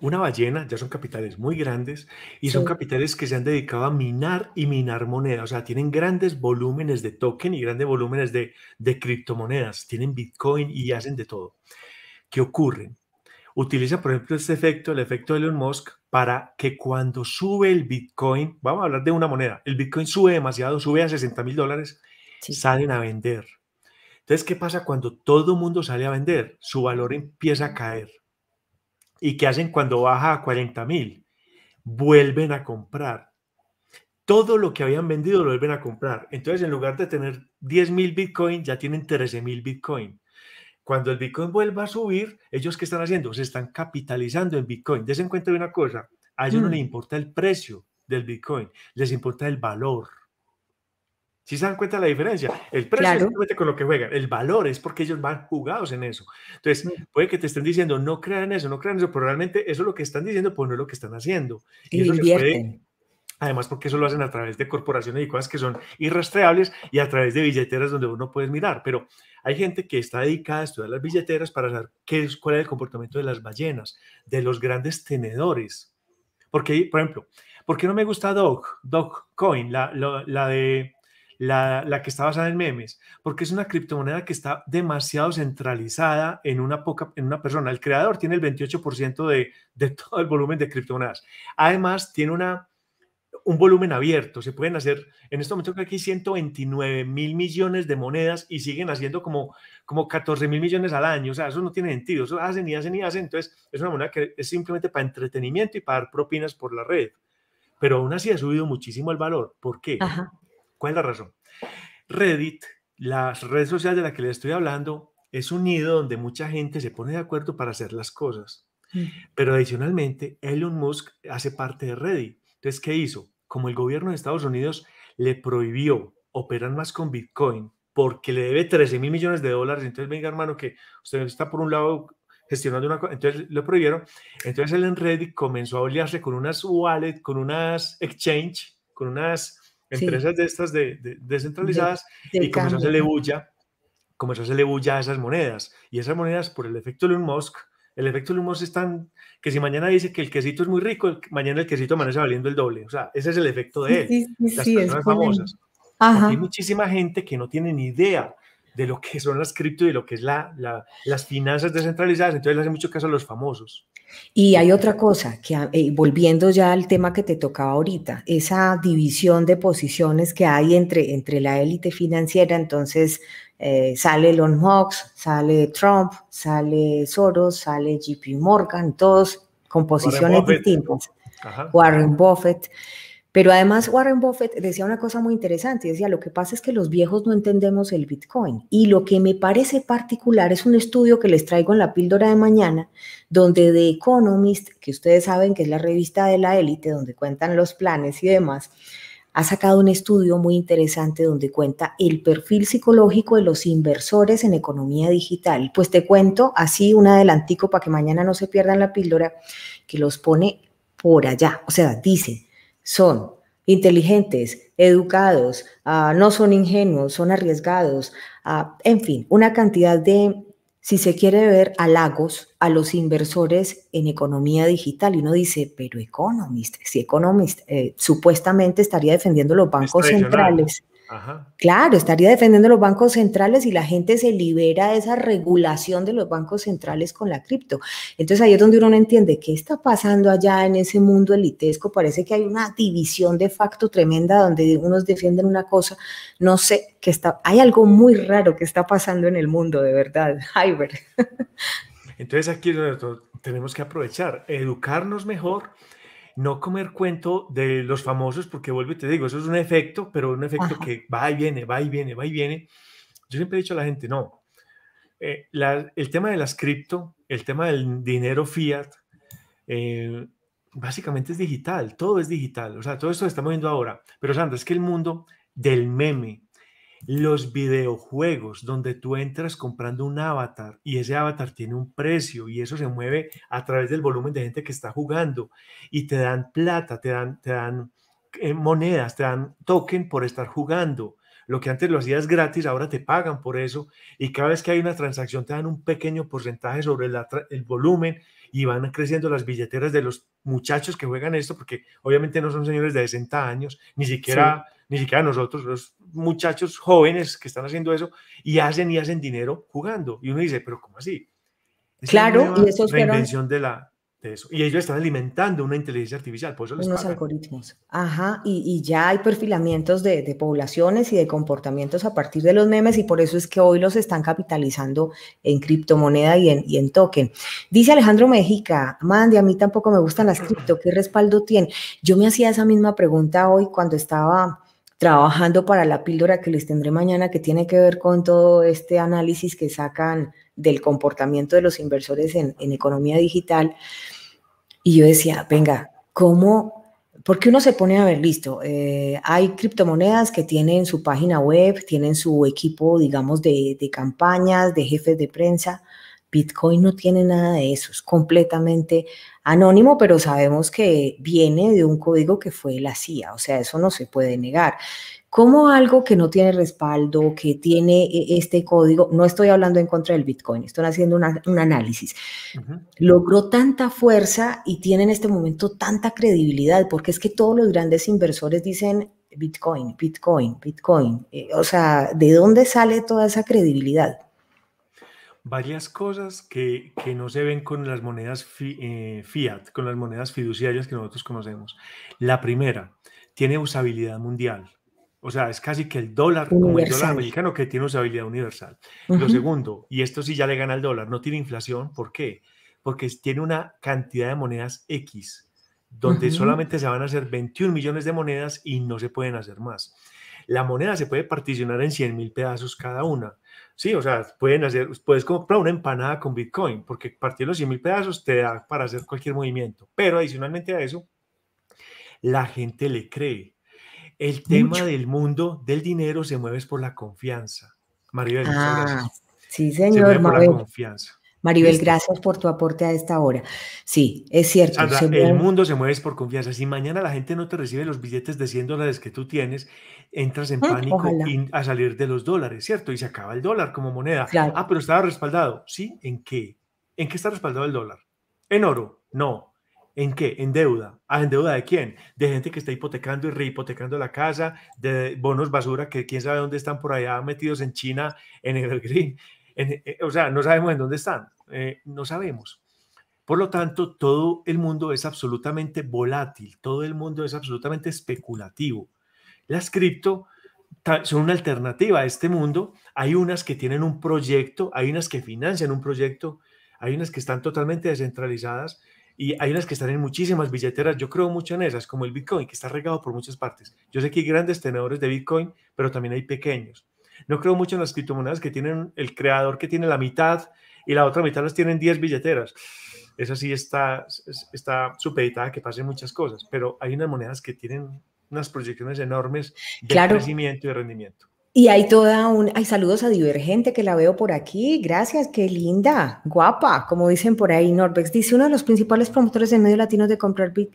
Speaker 2: una ballena, ya son capitales muy grandes y son capitales que se han dedicado a minar y minar monedas, o sea, tienen grandes volúmenes de token y grandes volúmenes de, de criptomonedas, tienen Bitcoin y hacen de todo. ¿Qué ocurre? Utiliza, por ejemplo, este efecto, el efecto de Elon Musk, para que cuando sube el Bitcoin, vamos a hablar de una moneda, el Bitcoin sube demasiado, sube a 60 mil dólares, salen a vender. Entonces, ¿qué pasa cuando todo el mundo sale a vender? Su valor empieza a caer. ¿Y qué hacen cuando baja a 40 mil? Vuelven a comprar. Todo lo que habían vendido lo vuelven a comprar. Entonces, en lugar de tener 10 mil Bitcoin, ya tienen 13 mil Bitcoin. Cuando el Bitcoin vuelva a subir, ellos qué están haciendo? Se están capitalizando en Bitcoin. Desen cuenta de una cosa, a ellos no les mm. importa el precio del Bitcoin, les importa el valor. Si se dan cuenta de la diferencia, el precio claro. es con lo que juegan, el valor es porque ellos van jugados en eso. Entonces, mm. puede que te estén diciendo, no crean eso, no crean eso, pero realmente eso es lo que están diciendo, pues no es lo que están haciendo. Y, Además, porque eso lo hacen a través de corporaciones y cosas que son irrastreables y a través de billeteras donde uno puedes mirar. Pero hay gente que está dedicada a estudiar las billeteras para saber qué es, cuál es el comportamiento de las ballenas, de los grandes tenedores. Porque, por ejemplo, ¿por qué no me gusta dog dog Coin, la de la, que está basada en memes, porque es una criptomoneda que está demasiado centralizada en una, en una persona. El creador tiene el 28% de, de todo el volumen de criptomonedas. Además, tiene una, un volumen abierto. Se pueden hacer, en este momento creo que hay 129 mil millones de monedas y siguen haciendo como, como 14 mil millones al año. O sea, eso no tiene sentido. Eso hacen y hacen y hacen. Entonces, es una moneda que es simplemente para entretenimiento y para dar propinas por la red. Pero aún así ha subido muchísimo el valor. ¿Por qué? ¿Cuál es la razón? Reddit, las redes sociales de las que les estoy hablando, es un nido donde mucha gente se pone de acuerdo para hacer las cosas. Mm. Pero adicionalmente, Elon Musk hace parte de Reddit. Entonces, ¿qué hizo? Como el gobierno de Estados Unidos le prohibió operar más con Bitcoin porque le debe 13 mil millones de dólares, entonces venga hermano que usted está por un lado gestionando una cosa, entonces lo prohibieron. Entonces él en Reddit comenzó a olearse con unas wallets, con unas exchange, con unas empresas de estas descentralizadas y comenzó a hacerle bulla, comenzó a hacerle bulla a esas monedas. Y esas monedas, por el efecto Elon Musk, el efecto Elon Musk es tan que si mañana dice que el quesito es muy rico, mañana el quesito amanece valiendo el doble. O sea, ese es el efecto de él, las personas famosas. hay muchísima gente que no tiene ni idea de lo que son las cripto y de lo que es la, las finanzas descentralizadas, entonces le hace mucho caso a los famosos.
Speaker 1: Y hay otra cosa, que eh, volviendo ya al tema que te tocaba ahorita, esa división de posiciones que hay entre, entre la élite financiera, entonces eh, sale Elon Musk, sale Trump, sale Soros, sale JP Morgan, todos con posiciones distintas. Warren Buffett. Pero además Warren Buffett decía una cosa muy interesante, decía, lo que pasa es que los viejos no entendemos el Bitcoin. Y lo que me parece particular es un estudio que les traigo en la píldora de mañana, donde The Economist, que ustedes saben que es la revista de la élite, donde cuentan los planes y demás, ha sacado un estudio muy interesante donde cuenta el perfil psicológico de los inversores en economía digital. Pues te cuento así un adelantico para que mañana no se pierdan la píldora que los pone por allá. O sea, dice son inteligentes, educados, ah, no son ingenuos, son arriesgados, ah, en fin, una cantidad de, si se quiere ver, halagos a los inversores en economía digital. Y uno dice, pero Economist, si Economist eh, supuestamente estaría defendiendo los bancos centrales, Claro, estaría defendiendo los bancos centrales y la gente se libera de esa regulación de los bancos centrales con la cripto. Entonces ahí es donde uno no entiende qué está pasando allá en ese mundo elitesco. Parece que hay una división de facto tremenda donde unos defienden una cosa. No sé qué está. Hay algo muy raro que está pasando en el mundo, de verdad, ver.
Speaker 2: Entonces aquí tenemos que aprovechar, educarnos mejor no comer cuento de los famosos, porque vuelvo y te digo, eso es un efecto, pero un efecto que va y viene, va y viene, va y viene. Yo siempre he dicho a la gente, no, eh, el tema de las cripto, el tema del dinero fiat, eh, básicamente es digital, todo es digital, o sea, todo esto se está moviendo ahora. Pero Sandra, es que el mundo del meme, los videojuegos donde tú entras comprando un avatar y ese avatar tiene un precio y eso se mueve a través del volumen de gente que está jugando y te dan plata, te dan, te dan eh, monedas, te dan token por estar jugando. Lo que antes lo hacías gratis, ahora te pagan por eso y cada vez que hay una transacción te dan un pequeño porcentaje sobre el volumen y van creciendo las billeteras de los muchachos que juegan esto porque obviamente no son señores de 60 años, ni siquiera ni siquiera nosotros, los muchachos jóvenes que están haciendo eso y hacen y hacen dinero jugando. Y uno dice, pero ¿cómo así? claro, y eso es de la de eso. Y ellos están alimentando una inteligencia artificial, por eso les Unos algoritmos.
Speaker 1: Ajá, y, y, ya hay perfilamientos de, de, poblaciones y de comportamientos a partir de los memes, y por eso es que hoy los están capitalizando en criptomoneda y en, y en token. Dice Alejandro Méjica, Mandy, a mí tampoco me gustan las cripto, ¿qué respaldo tiene? Yo me hacía esa misma pregunta hoy cuando estaba trabajando para la píldora que les tendré mañana, que tiene que ver con todo este análisis que sacan del comportamiento de los inversores en, economía digital. Y yo decía, venga, ¿cómo? Porque uno se pone a ver, listo, eh, hay criptomonedas que tienen su página web, tienen su equipo, digamos, de, de campañas, de jefes de prensa. Bitcoin no tiene nada de eso, es completamente anónimo, pero sabemos que viene de un código que fue la CIA, o sea, eso no se puede negar. Como algo que no tiene respaldo, que tiene e-, este código, no estoy hablando en contra del Bitcoin, estoy haciendo un análisis, logró tanta fuerza y tiene en este momento tanta credibilidad? Porque es que todos los grandes inversores dicen Bitcoin, Bitcoin, Bitcoin. Eh, o sea, ¿de dónde sale toda esa credibilidad?
Speaker 2: varias cosas que, que, no se ven con las monedas eh, fiat, con las monedas fiduciarias que nosotros conocemos. La primera, tiene usabilidad mundial. O sea, es casi que el dólar, como el dólar americano, que tiene usabilidad universal. Lo segundo, y esto sí ya le gana al dólar, no tiene inflación. ¿Por qué? Porque tiene una cantidad de monedas X, donde solamente se van a hacer 21 millones de monedas y no se pueden hacer más. La moneda se puede particionar en 100 mil pedazos cada una Sí, o sea, pueden hacer, puedes comprar una empanada con Bitcoin, porque partir los 100 mil pedazos te da para hacer cualquier movimiento. Pero adicionalmente a eso, la gente le cree. El tema del mundo del dinero se mueve por la confianza. Maribel, ah, Sí, señor. Se mueve por la confianza. Maribel,
Speaker 1: gracias por tu aporte a esta hora. Sí, es cierto. El
Speaker 2: mundo se mueve por confianza. Si mañana la gente no te recibe los billetes de 100 dólares que tú tienes, entras en ah, pánico a salir de los dólares, ¿cierto? Y se acaba el dólar como moneda. Ah, pero estaba respaldado. ¿Sí? ¿En qué? ¿En qué está respaldado el dólar? ¿En oro? No. ¿En qué? ¿En deuda? Ah, en deuda de quién? De gente que está hipotecando y rehipotecando la casa, de bonos basura que quién sabe dónde están por allá metidos en China, en Evergreen. Eh, o sea, no sabemos en dónde están, eh, no sabemos. Por lo tanto, todo el mundo es absolutamente volátil, todo el mundo es absolutamente especulativo. Las cripto son una alternativa a este mundo. Hay unas que tienen un proyecto, hay unas que financian un proyecto, hay unas que están totalmente descentralizadas y hay unas que están en muchísimas billeteras. Yo creo mucho en esas, como el Bitcoin, que está regado por muchas partes. Yo sé que hay grandes tenedores de Bitcoin, pero también hay pequeños. No creo mucho en las criptomonedas que tienen el creador que tiene la mitad y la otra mitad las tienen 10 billeteras. Esa sí está, está supeditada que pasen muchas cosas, pero hay unas monedas que tienen unas proyecciones enormes de crecimiento y de rendimiento.
Speaker 1: Y hay toda un, hay saludos a Divergente que la veo por aquí, gracias, qué linda, guapa, como dicen por ahí, Norbex dice, uno de los principales promotores de medios latinos de comprar bit.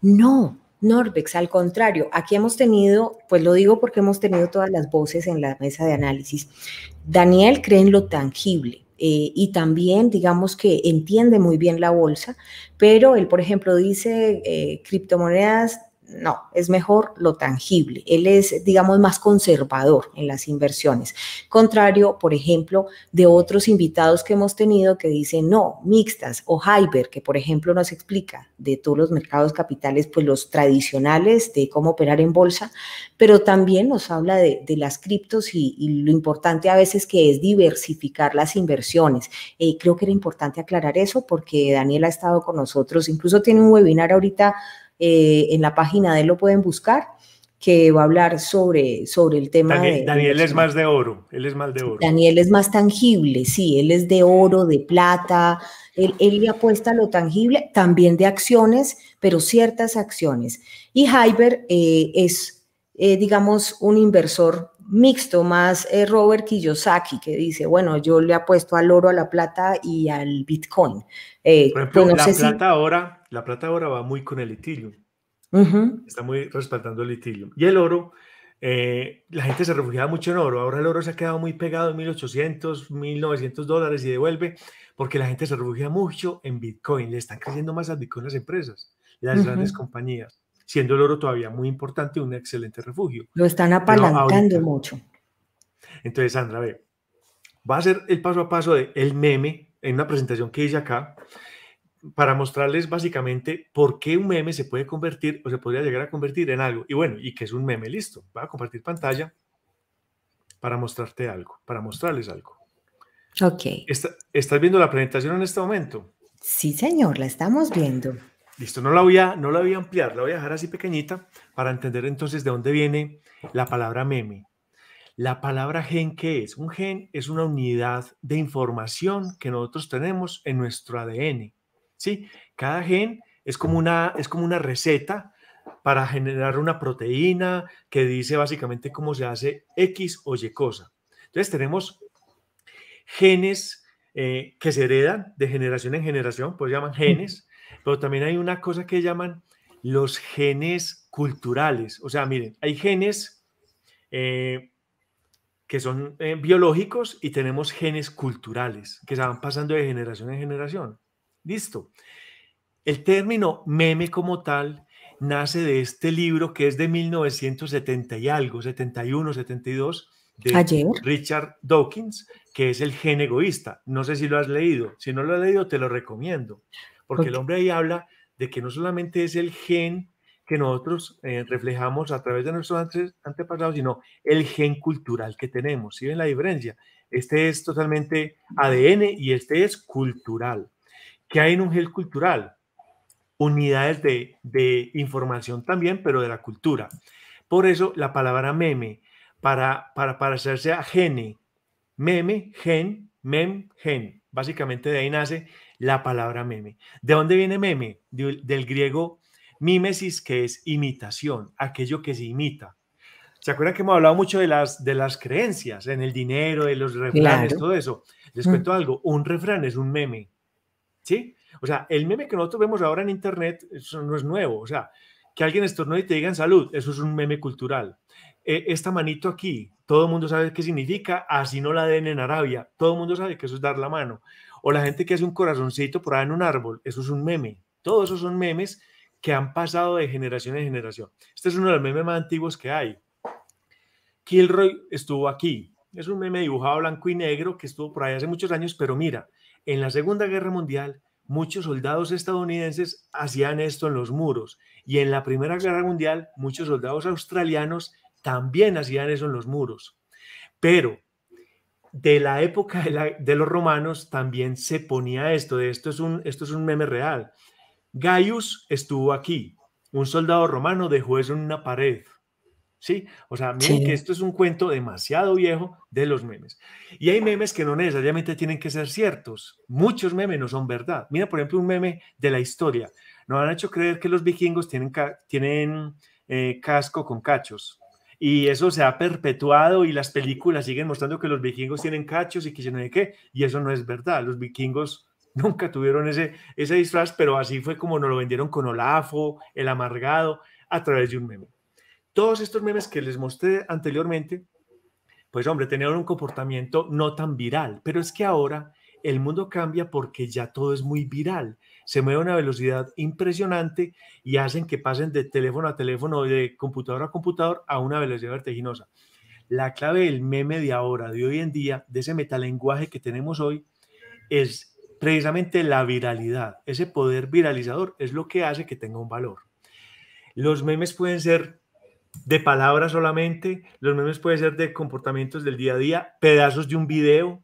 Speaker 1: No, Norbex. Al contrario, aquí hemos tenido, pues lo digo porque hemos tenido todas las voces en la mesa de análisis. Daniel cree en lo tangible. Eh, y también, digamos que entiende muy bien la bolsa, pero él, por ejemplo, dice eh, criptomonedas no, es mejor lo tangible. Él es, digamos, más conservador en las inversiones. Contrario, por ejemplo, de otros invitados que hemos tenido que dicen, no, mixtas o Hyper, que por ejemplo nos explica de todos los mercados capitales, pues los tradicionales de cómo operar en bolsa, pero también nos habla de, las criptos y, lo importante a veces que es diversificar las inversiones. Eh, creo que era importante aclarar eso porque Daniel ha estado con nosotros, incluso tiene un webinar ahorita eh, en la página de él lo pueden buscar que va a hablar sobre, sobre el tema de... Daniel es más
Speaker 2: de oro, él es más de oro.
Speaker 1: Daniel es más tangible, sí, él es de oro, de plata, él, él le apuesta a lo tangible, también de acciones, pero ciertas acciones. Y Hyber eh, es, eh, digamos, un inversor mixto, más eh, Robert Kiyosaki, que dice, bueno, yo le apuesto al oro, a la plata y al Bitcoin. Eh, pues ejemplo, la,
Speaker 2: plata ahora, la plata ahora va muy con el litio Está muy respaldando el litio Y el oro, eh, la gente se refugiaba mucho en oro. Ahora el oro se ha quedado muy pegado en 1800, 1900 dólares y devuelve, porque la gente se refugia mucho en Bitcoin. Le están creciendo más al Bitcoin las empresas, las grandes compañías siendo el oro todavía muy importante, un excelente refugio. Lo están apalancando mucho. Entonces, Sandra, ver, va a ser el paso a paso del el meme en una presentación que hice acá para mostrarles básicamente por qué un meme se puede convertir o se podría llegar a convertir en algo. Y bueno, y que es un meme, listo. va a compartir pantalla para mostrarte algo, para mostrarles algo. Ok. ¿Estás viendo la presentación en este momento? Sí, señor,
Speaker 1: la estamos viendo.
Speaker 2: Listo, no la, voy a, no la voy a ampliar, la voy a dejar así pequeñita para entender entonces de dónde viene la palabra meme. La palabra gen, ¿qué es? Un gen es una unidad de información que nosotros tenemos en nuestro ADN. ¿sí? Cada gen es como una, es como una receta para generar una proteína que dice básicamente cómo se hace X o Y cosa. Entonces tenemos genes eh, que se heredan de generación en generación, pues llaman genes, pero también hay una cosa que llaman los genes culturales. O sea, miren, hay genes eh, que son eh, biológicos y tenemos genes culturales que se van pasando de generación en generación. Listo. El término meme como tal nace de este libro que es de 1970 y algo, 71, 72, de Richard Dawkins, que es El gen egoísta. No sé si lo has leído. Si no lo has leído, te lo recomiendo porque el hombre ahí habla de que no solamente es el gen que nosotros eh, reflejamos a través de nuestros antepasados, sino el gen cultural que tenemos. ¿Sí ven la diferencia? Este es totalmente ADN y este es cultural. ¿Qué hay en un gen cultural? Unidades de, información también, pero de la cultura. Por eso la palabra meme, para, para parecerse a gene, meme, gen, mem, gen. Básicamente de ahí nace la palabra meme. ¿De dónde viene meme? del griego mimesis, que es imitación, aquello que se imita. ¿Se acuerdan que hemos hablado mucho de las, de las creencias, en el dinero, de los refranes, todo eso? Les mm. cuento algo, un refrán es un meme, ¿sí? O sea, el meme que nosotros vemos ahora en Internet, eso no es nuevo, o sea, que alguien estornude y te digan salud, eso es un meme cultural. Eh, esta manito aquí, todo el mundo sabe qué significa, así no la den en Arabia, todo el mundo sabe que eso es dar la mano. O la gente que hace un corazoncito por ahí en un árbol, eso es un meme. Todos esos son memes que han pasado de generación en generación. Este es uno de los memes más antiguos que hay. Kilroy estuvo aquí. Es un meme dibujado blanco y negro que estuvo por ahí hace muchos años, pero mira, en la Segunda Guerra Mundial muchos soldados estadounidenses hacían esto en los muros y en la Primera Guerra Mundial muchos soldados australianos también hacían eso en los muros. Pero de la época de, los romanos también se ponía esto, esto es, un, esto es un meme real. Gaius estuvo aquí, un soldado romano dejó eso en una pared. ¿Sí? O sea, que esto es un cuento demasiado viejo de los memes. Y hay memes que no necesariamente tienen que ser ciertos. Muchos memes no son verdad. Mira, por ejemplo, un meme de la historia. Nos han hecho creer que los vikingos tienen, tienen eh, casco con cachos y eso se ha perpetuado y las películas siguen mostrando que los vikingos tienen cachos y que no sé qué, y eso no es verdad, los vikingos nunca tuvieron ese, ese disfraz, pero así fue como nos lo vendieron con Olafo, el amargado, a través de un meme. Todos estos memes que les mostré anteriormente, pues hombre, tenían un comportamiento no tan viral, pero es que ahora el mundo cambia porque ya todo es muy viral. Se mueve a una velocidad impresionante y hacen que pasen de teléfono a teléfono, de computadora a computador a una velocidad vertiginosa. La clave del meme de ahora, de hoy en día, de ese metalenguaje que tenemos hoy, es precisamente la viralidad. Ese poder viralizador es lo que hace que tenga un valor. Los memes pueden ser de palabras solamente, los memes pueden ser de comportamientos del día a día, pedazos de un video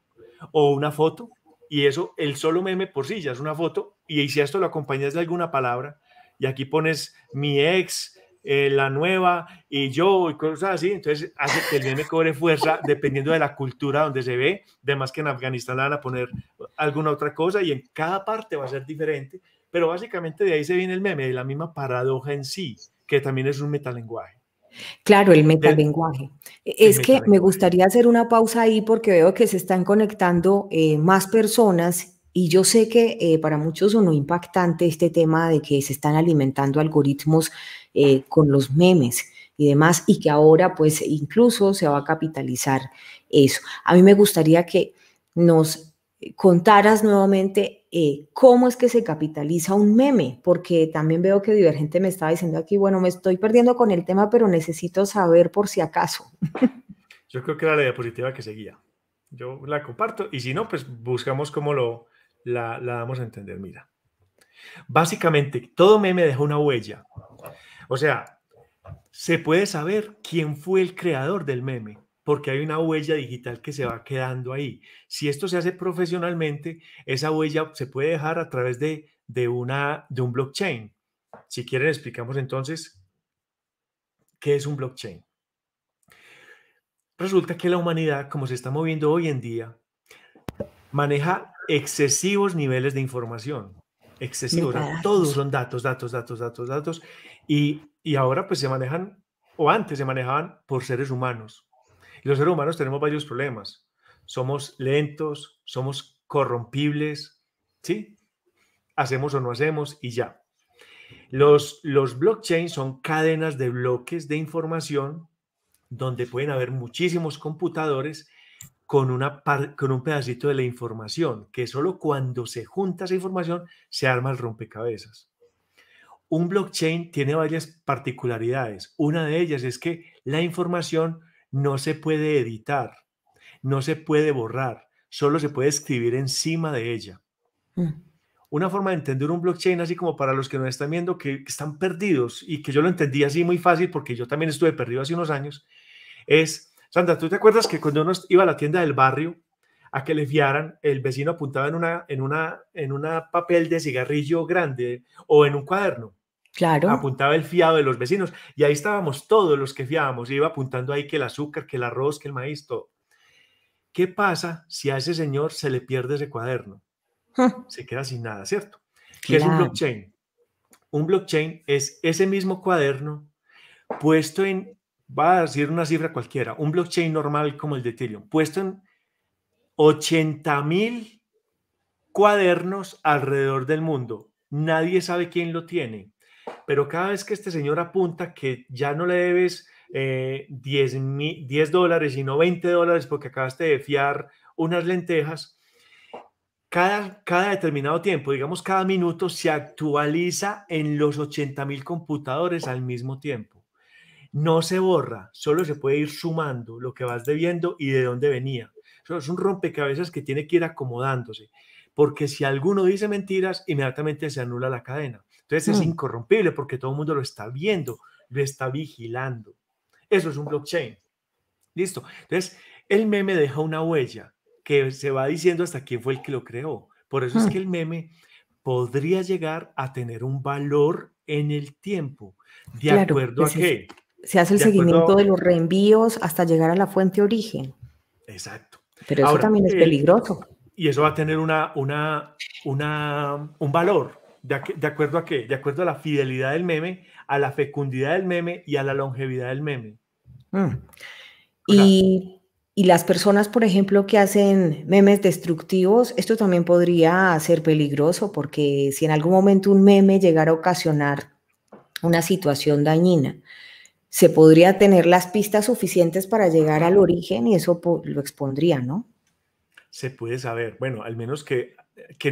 Speaker 2: o una foto, y eso, el solo meme por sí ya es una foto, y si esto lo acompañas de alguna palabra, y aquí pones mi ex, eh, la nueva y yo y cosas así. Entonces hace que el meme cobre fuerza dependiendo de la cultura donde se ve. Además que en Afganistán le van a poner alguna otra cosa y en cada parte va a ser diferente. Pero básicamente de ahí se viene el meme, de la misma paradoja en sí, que también es un metalenguaje.
Speaker 1: Claro, el eh, metalenguaje. E, es que me gustaría hacer una pausa ahí porque veo que se están conectando eh, más personas y yo sé que eh, para muchos son impactante este tema de que se están alimentando algoritmos con los memes y demás y que ahora pues incluso se va a capitalizar eso. A mí me gustaría que nos contaras nuevamente eh, cómo es que se capitaliza un meme, porque también veo que Divergente me estaba diciendo aquí, bueno, me estoy perdiendo con el tema, pero necesito saber por si acaso.
Speaker 2: Yo creo que era la diapositiva que seguía. Yo la comparto y si no, pues buscamos cómo lo, la, la damos a entender. Mira, básicamente todo meme deja una huella. O sea, se puede saber quién fue el creador del meme porque hay una huella digital que se va quedando ahí. Si esto se hace profesionalmente, esa huella se puede dejar a través de, una, de un blockchain. Si quieren, explicamos entonces qué es un blockchain. Resulta que la humanidad, como se está moviendo hoy en día, maneja excesivos niveles de información. Excesivos. Todos son datos, datos, datos, datos, datos. Y, y ahora pues se manejan, o antes se manejaban por seres humanos, los seres humanos tenemos varios problemas. Somos lentos, somos corrompibles, ¿sí? Hacemos o no hacemos y ya. Los, los blockchains son cadenas de bloques de información donde pueden haber muchísimos computadores con, una con un pedacito de la información, que solo cuando se junta esa información se arma el rompecabezas. Un blockchain tiene varias particularidades. Una de ellas es que la información no se puede editar, no se puede borrar, solo se puede escribir encima de ella. Mm. Una forma de entender un blockchain, así como para los que nos están viendo que, están perdidos y que yo lo entendí así muy fácil porque yo también estuve perdido hace unos años, es, Sandra, ¿tú te acuerdas que cuando uno iba a la tienda del barrio a que le fiaran, el vecino apuntaba en una, en una, en una papel de cigarrillo grande o en un cuaderno? Claro. Apuntaba el fiado de los vecinos y ahí estábamos todos los que fiábamos. y Iba apuntando ahí que el azúcar, que el arroz, que el maíz, todo. ¿Qué pasa si a ese señor se le pierde ese cuaderno? Se queda sin nada, ¿cierto? ¿Qué es un blockchain? Un blockchain es ese mismo cuaderno puesto en, va a decir una cifra cualquiera, un blockchain normal como el de Ethereum, puesto en 80 mil cuadernos alrededor del mundo. Nadie sabe quién lo tiene pero cada vez que este señor apunta que ya no le debes 10, eh, 10 dólares, sino 20 dólares porque acabaste de fiar unas lentejas, cada, cada determinado tiempo, digamos cada minuto, se actualiza en los 80 mil computadores al mismo tiempo. No se borra, solo se puede ir sumando lo que vas debiendo y de dónde venía. Eso es un rompecabezas que tiene que ir acomodándose, porque si alguno dice mentiras, inmediatamente se anula la cadena. Entonces es mm. incorrompible porque todo el mundo lo está viendo, lo está vigilando. Eso es un blockchain. Listo. Entonces, el meme deja una huella que se va diciendo hasta quién fue el que lo creó. Por eso es mm. que el meme podría llegar a tener un valor en el tiempo. ¿De acuerdo a qué? Se hace el seguimiento de
Speaker 1: los reenvíos hasta llegar a la fuente origen.
Speaker 2: Exacto. Pero eso también es eh, peligroso. y eso va a tener un valor de, acuerdo a qué? De acuerdo a la fidelidad del meme, a la fecundidad del meme y a la longevidad del meme.
Speaker 1: Mm. Y, y, las personas, por ejemplo, que hacen memes destructivos, esto también podría ser peligroso porque si en algún momento un meme llegara a ocasionar una situación dañina, se podría tener las pistas suficientes para llegar al origen y eso lo expondría, ¿no?
Speaker 2: se puede saber, bueno, al menos que,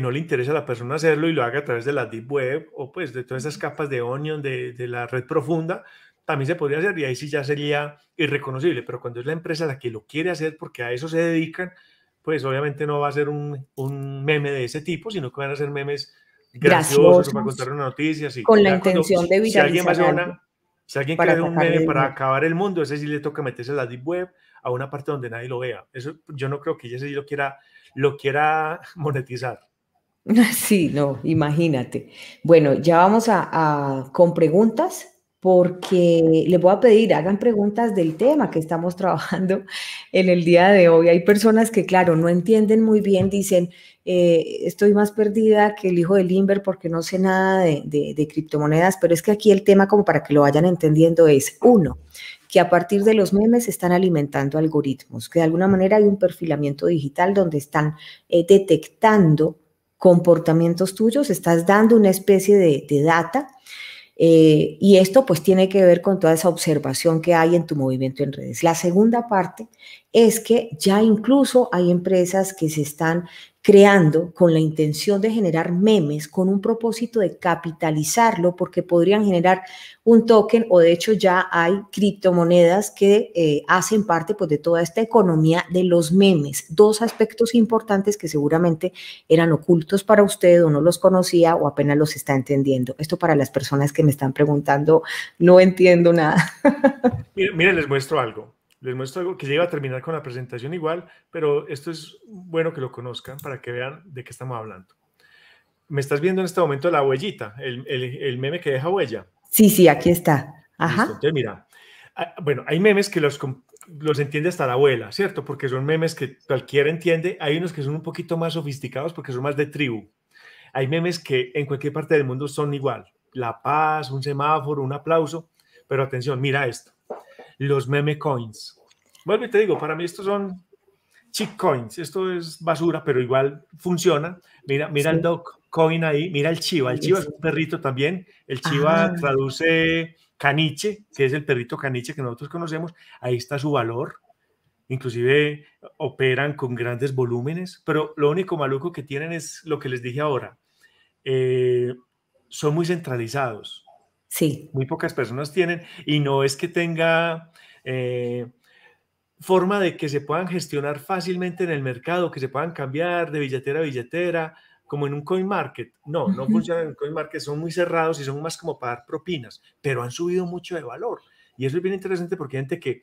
Speaker 2: no le interese a la persona hacerlo y lo haga a través de la Deep Web o pues de todas esas capas de Onion, de, la red profunda, también se podría hacer y ahí sí ya sería irreconocible, pero cuando es la empresa la que lo quiere hacer porque a eso se dedican, pues obviamente no va a ser un, meme de ese tipo, sino que van a ser memes graciosos, para contar una noticia, con la intención de viralizar. Si alguien, alguien un meme para acabar el mundo, ese sí le toca meterse a la Deep Web a una parte donde nadie lo vea. Eso yo no creo que Jesse lo quiera, lo quiera monetizar.
Speaker 1: Sí, no, imagínate. Bueno, ya vamos a, con preguntas porque les voy a pedir, hagan preguntas del tema que estamos trabajando en el día de hoy. Hay personas que, claro, no entienden muy bien, dicen, eh, estoy más perdida que el hijo de Limber porque no sé nada de, de, de criptomonedas, pero es que aquí el tema, como para que lo vayan entendiendo, es, uno, que a partir de los memes están alimentando algoritmos, que de alguna manera hay un perfilamiento digital donde están eh, detectando comportamientos tuyos, estás dando una especie de, data. Eh, y esto pues tiene que ver con toda esa observación que hay en tu movimiento en redes. La segunda parte es que ya incluso hay empresas que se están creando con la intención de generar memes, con un propósito de capitalizarlo, porque podrían generar un token o de hecho ya hay criptomonedas que eh, hacen parte pues, de toda esta economía de los memes. Dos aspectos importantes que seguramente eran ocultos para usted o no los conocía o apenas los está entendiendo. Esto para las personas que me están preguntando, no entiendo nada.
Speaker 2: Miren, les muestro algo les muestro algo que ya iba a terminar con la presentación igual, pero esto es bueno que lo conozcan para que vean de qué estamos hablando. Me estás viendo en este momento la huellita, el, el, el meme que deja huella.
Speaker 1: Sí, sí, aquí está. Ajá.
Speaker 2: mira, ah, bueno, hay memes que los, los entiende hasta la abuela, ¿cierto? Porque son memes que cualquiera entiende. Hay unos que son un poquito más sofisticados porque son más de tribu. Hay memes que en cualquier parte del mundo son igual. La paz, un semáforo, un aplauso. Pero atención, mira esto los meme coins. Vuelvo y te digo, para mí estos son cheap coins, esto es basura, pero igual funciona. Mira, mira el dog coin ahí, mira el chiva, el chiva es un perrito también, el chiva ah. traduce caniche, que es el perrito caniche que nosotros conocemos, ahí está su valor, inclusive operan con grandes volúmenes, pero lo único maluco que tienen es lo que les dije ahora, eh, son muy centralizados. Muy pocas personas tienen y no es que tenga eh, forma de que se puedan gestionar fácilmente en el mercado, que se puedan cambiar de billetera a billetera, como en un coin market. No, no funcionan en coin market, son muy cerrados y son más como para propinas, pero han subido mucho de valor. Y eso es bien interesante porque hay gente que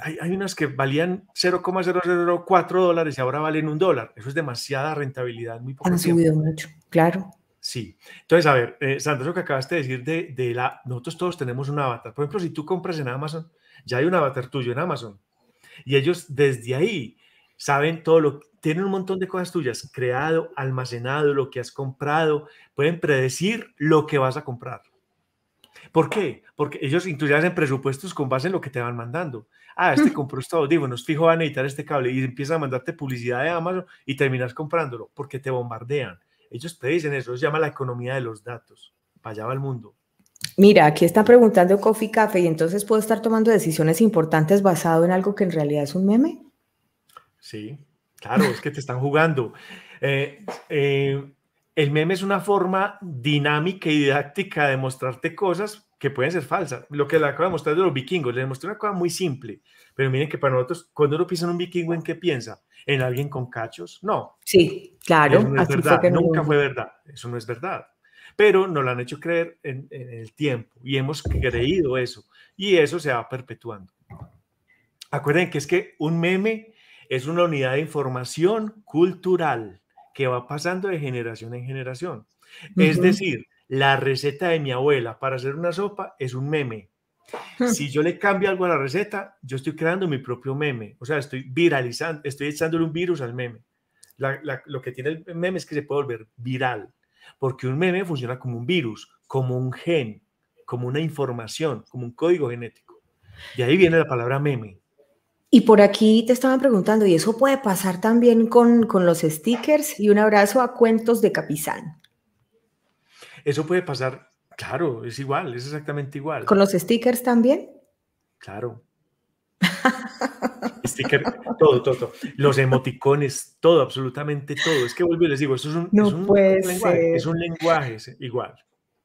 Speaker 2: hay, hay unas que valían 0,004 dólares y ahora valen un dólar. Eso es demasiada rentabilidad, muy poco Han subido mucho, claro. Sí. Entonces, a ver, eh, Sandra, lo que acabaste de decir de, la. Nosotros todos tenemos un avatar. Por ejemplo, si tú compras en Amazon, ya hay un avatar tuyo en Amazon. Y ellos desde ahí saben todo lo tienen un montón de cosas tuyas creado, almacenado, lo que has comprado, pueden predecir lo que vas a comprar. ¿Por qué? Porque ellos incluso hacen presupuestos con base en lo que te van mandando. Ah, este compró Digo, nos fijo, a editar este cable y empiezan a mandarte publicidad de Amazon y terminas comprándolo porque te bombardean. Ellos dicen eso, se llama la economía de los datos. Para allá el mundo.
Speaker 1: Mira, aquí está preguntando Coffee Cafe y entonces puedo estar tomando decisiones importantes basado en algo que en realidad es un meme.
Speaker 2: Sí, claro, es que te están jugando. Eh, eh, el meme es una forma dinámica y didáctica de mostrarte cosas que pueden ser falsas. Lo que le acabo de mostrar de los vikingos, les mostré una cosa muy simple, pero miren que para nosotros, cuando uno piensa en un vikingo, ¿en qué piensa? en alguien con cachos. No. Sí,
Speaker 1: claro. Nunca fue
Speaker 2: verdad. Eso no es verdad. Pero nos lo han hecho creer en, el tiempo y hemos creído eso. Y eso se va perpetuando. Acuérdense que es que un meme es una unidad de información cultural que va pasando de generación en generación. Es decir, la receta de mi abuela para hacer una sopa es un meme. Si yo le cambio algo a la receta, yo estoy creando mi propio meme. O sea, estoy viralizando, estoy echándole un virus al meme. lo que tiene el meme es que se puede volver viral, porque un meme funciona como un virus, como un gen, como una información, como un código genético. Y ahí viene la palabra meme.
Speaker 1: Y por aquí te estaban preguntando, y eso puede pasar también con, con los stickers y un abrazo a cuentos de Capizán.
Speaker 2: Eso puede pasar Claro, es igual, es exactamente igual. ¿Con los
Speaker 1: stickers también?
Speaker 2: Claro. Sticker, todo, todo, Los emoticones, todo, absolutamente todo. Es que vuelvo y les digo, eso es un, lenguaje, es un lenguaje igual.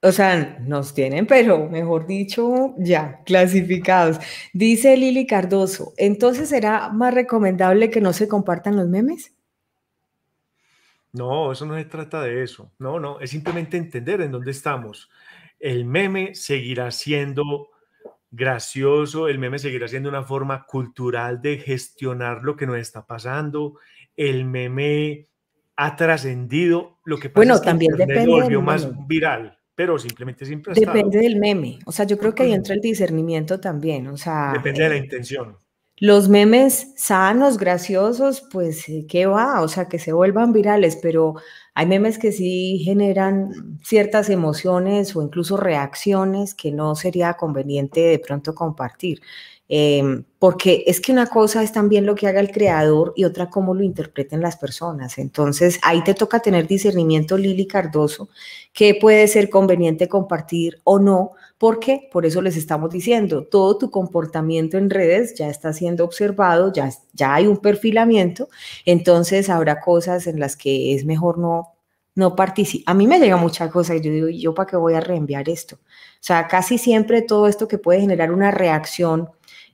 Speaker 1: O sea, nos tienen, pero mejor dicho, ya, clasificados. Dice Lili Cardoso, entonces será más recomendable que no se compartan los memes.
Speaker 2: No, eso no se trata de eso. No, no, es simplemente entender en dónde estamos. El meme seguirá siendo gracioso, el meme seguirá siendo una forma cultural de gestionar lo que nos está pasando, el meme ha trascendido lo que pasa bueno, también depende volvió más viral, pero simplemente siempre depende del meme, o sea, yo creo que ahí
Speaker 1: entra el discernimiento también, o sea,
Speaker 2: depende de la eh, intención.
Speaker 1: Los memes sanos, graciosos, pues eh, qué va, o sea, que se vuelvan virales, pero hay memes que sí generan ciertas emociones o incluso reacciones que no sería conveniente de pronto compartir. Em, porque es que una cosa es también lo que haga el creador y otra cómo lo interpreten las personas. Entonces, ahí te toca tener discernimiento, Lili Cardoso, que puede ser conveniente compartir o no, porque por eso les estamos diciendo, todo tu comportamiento en redes ya está siendo observado, ya, ya hay un perfilamiento, entonces habrá cosas en las que es mejor no no A mí me llega mucha cosa y yo digo, ¿y yo para qué voy a reenviar esto? O sea, casi siempre todo esto que puede generar una reacción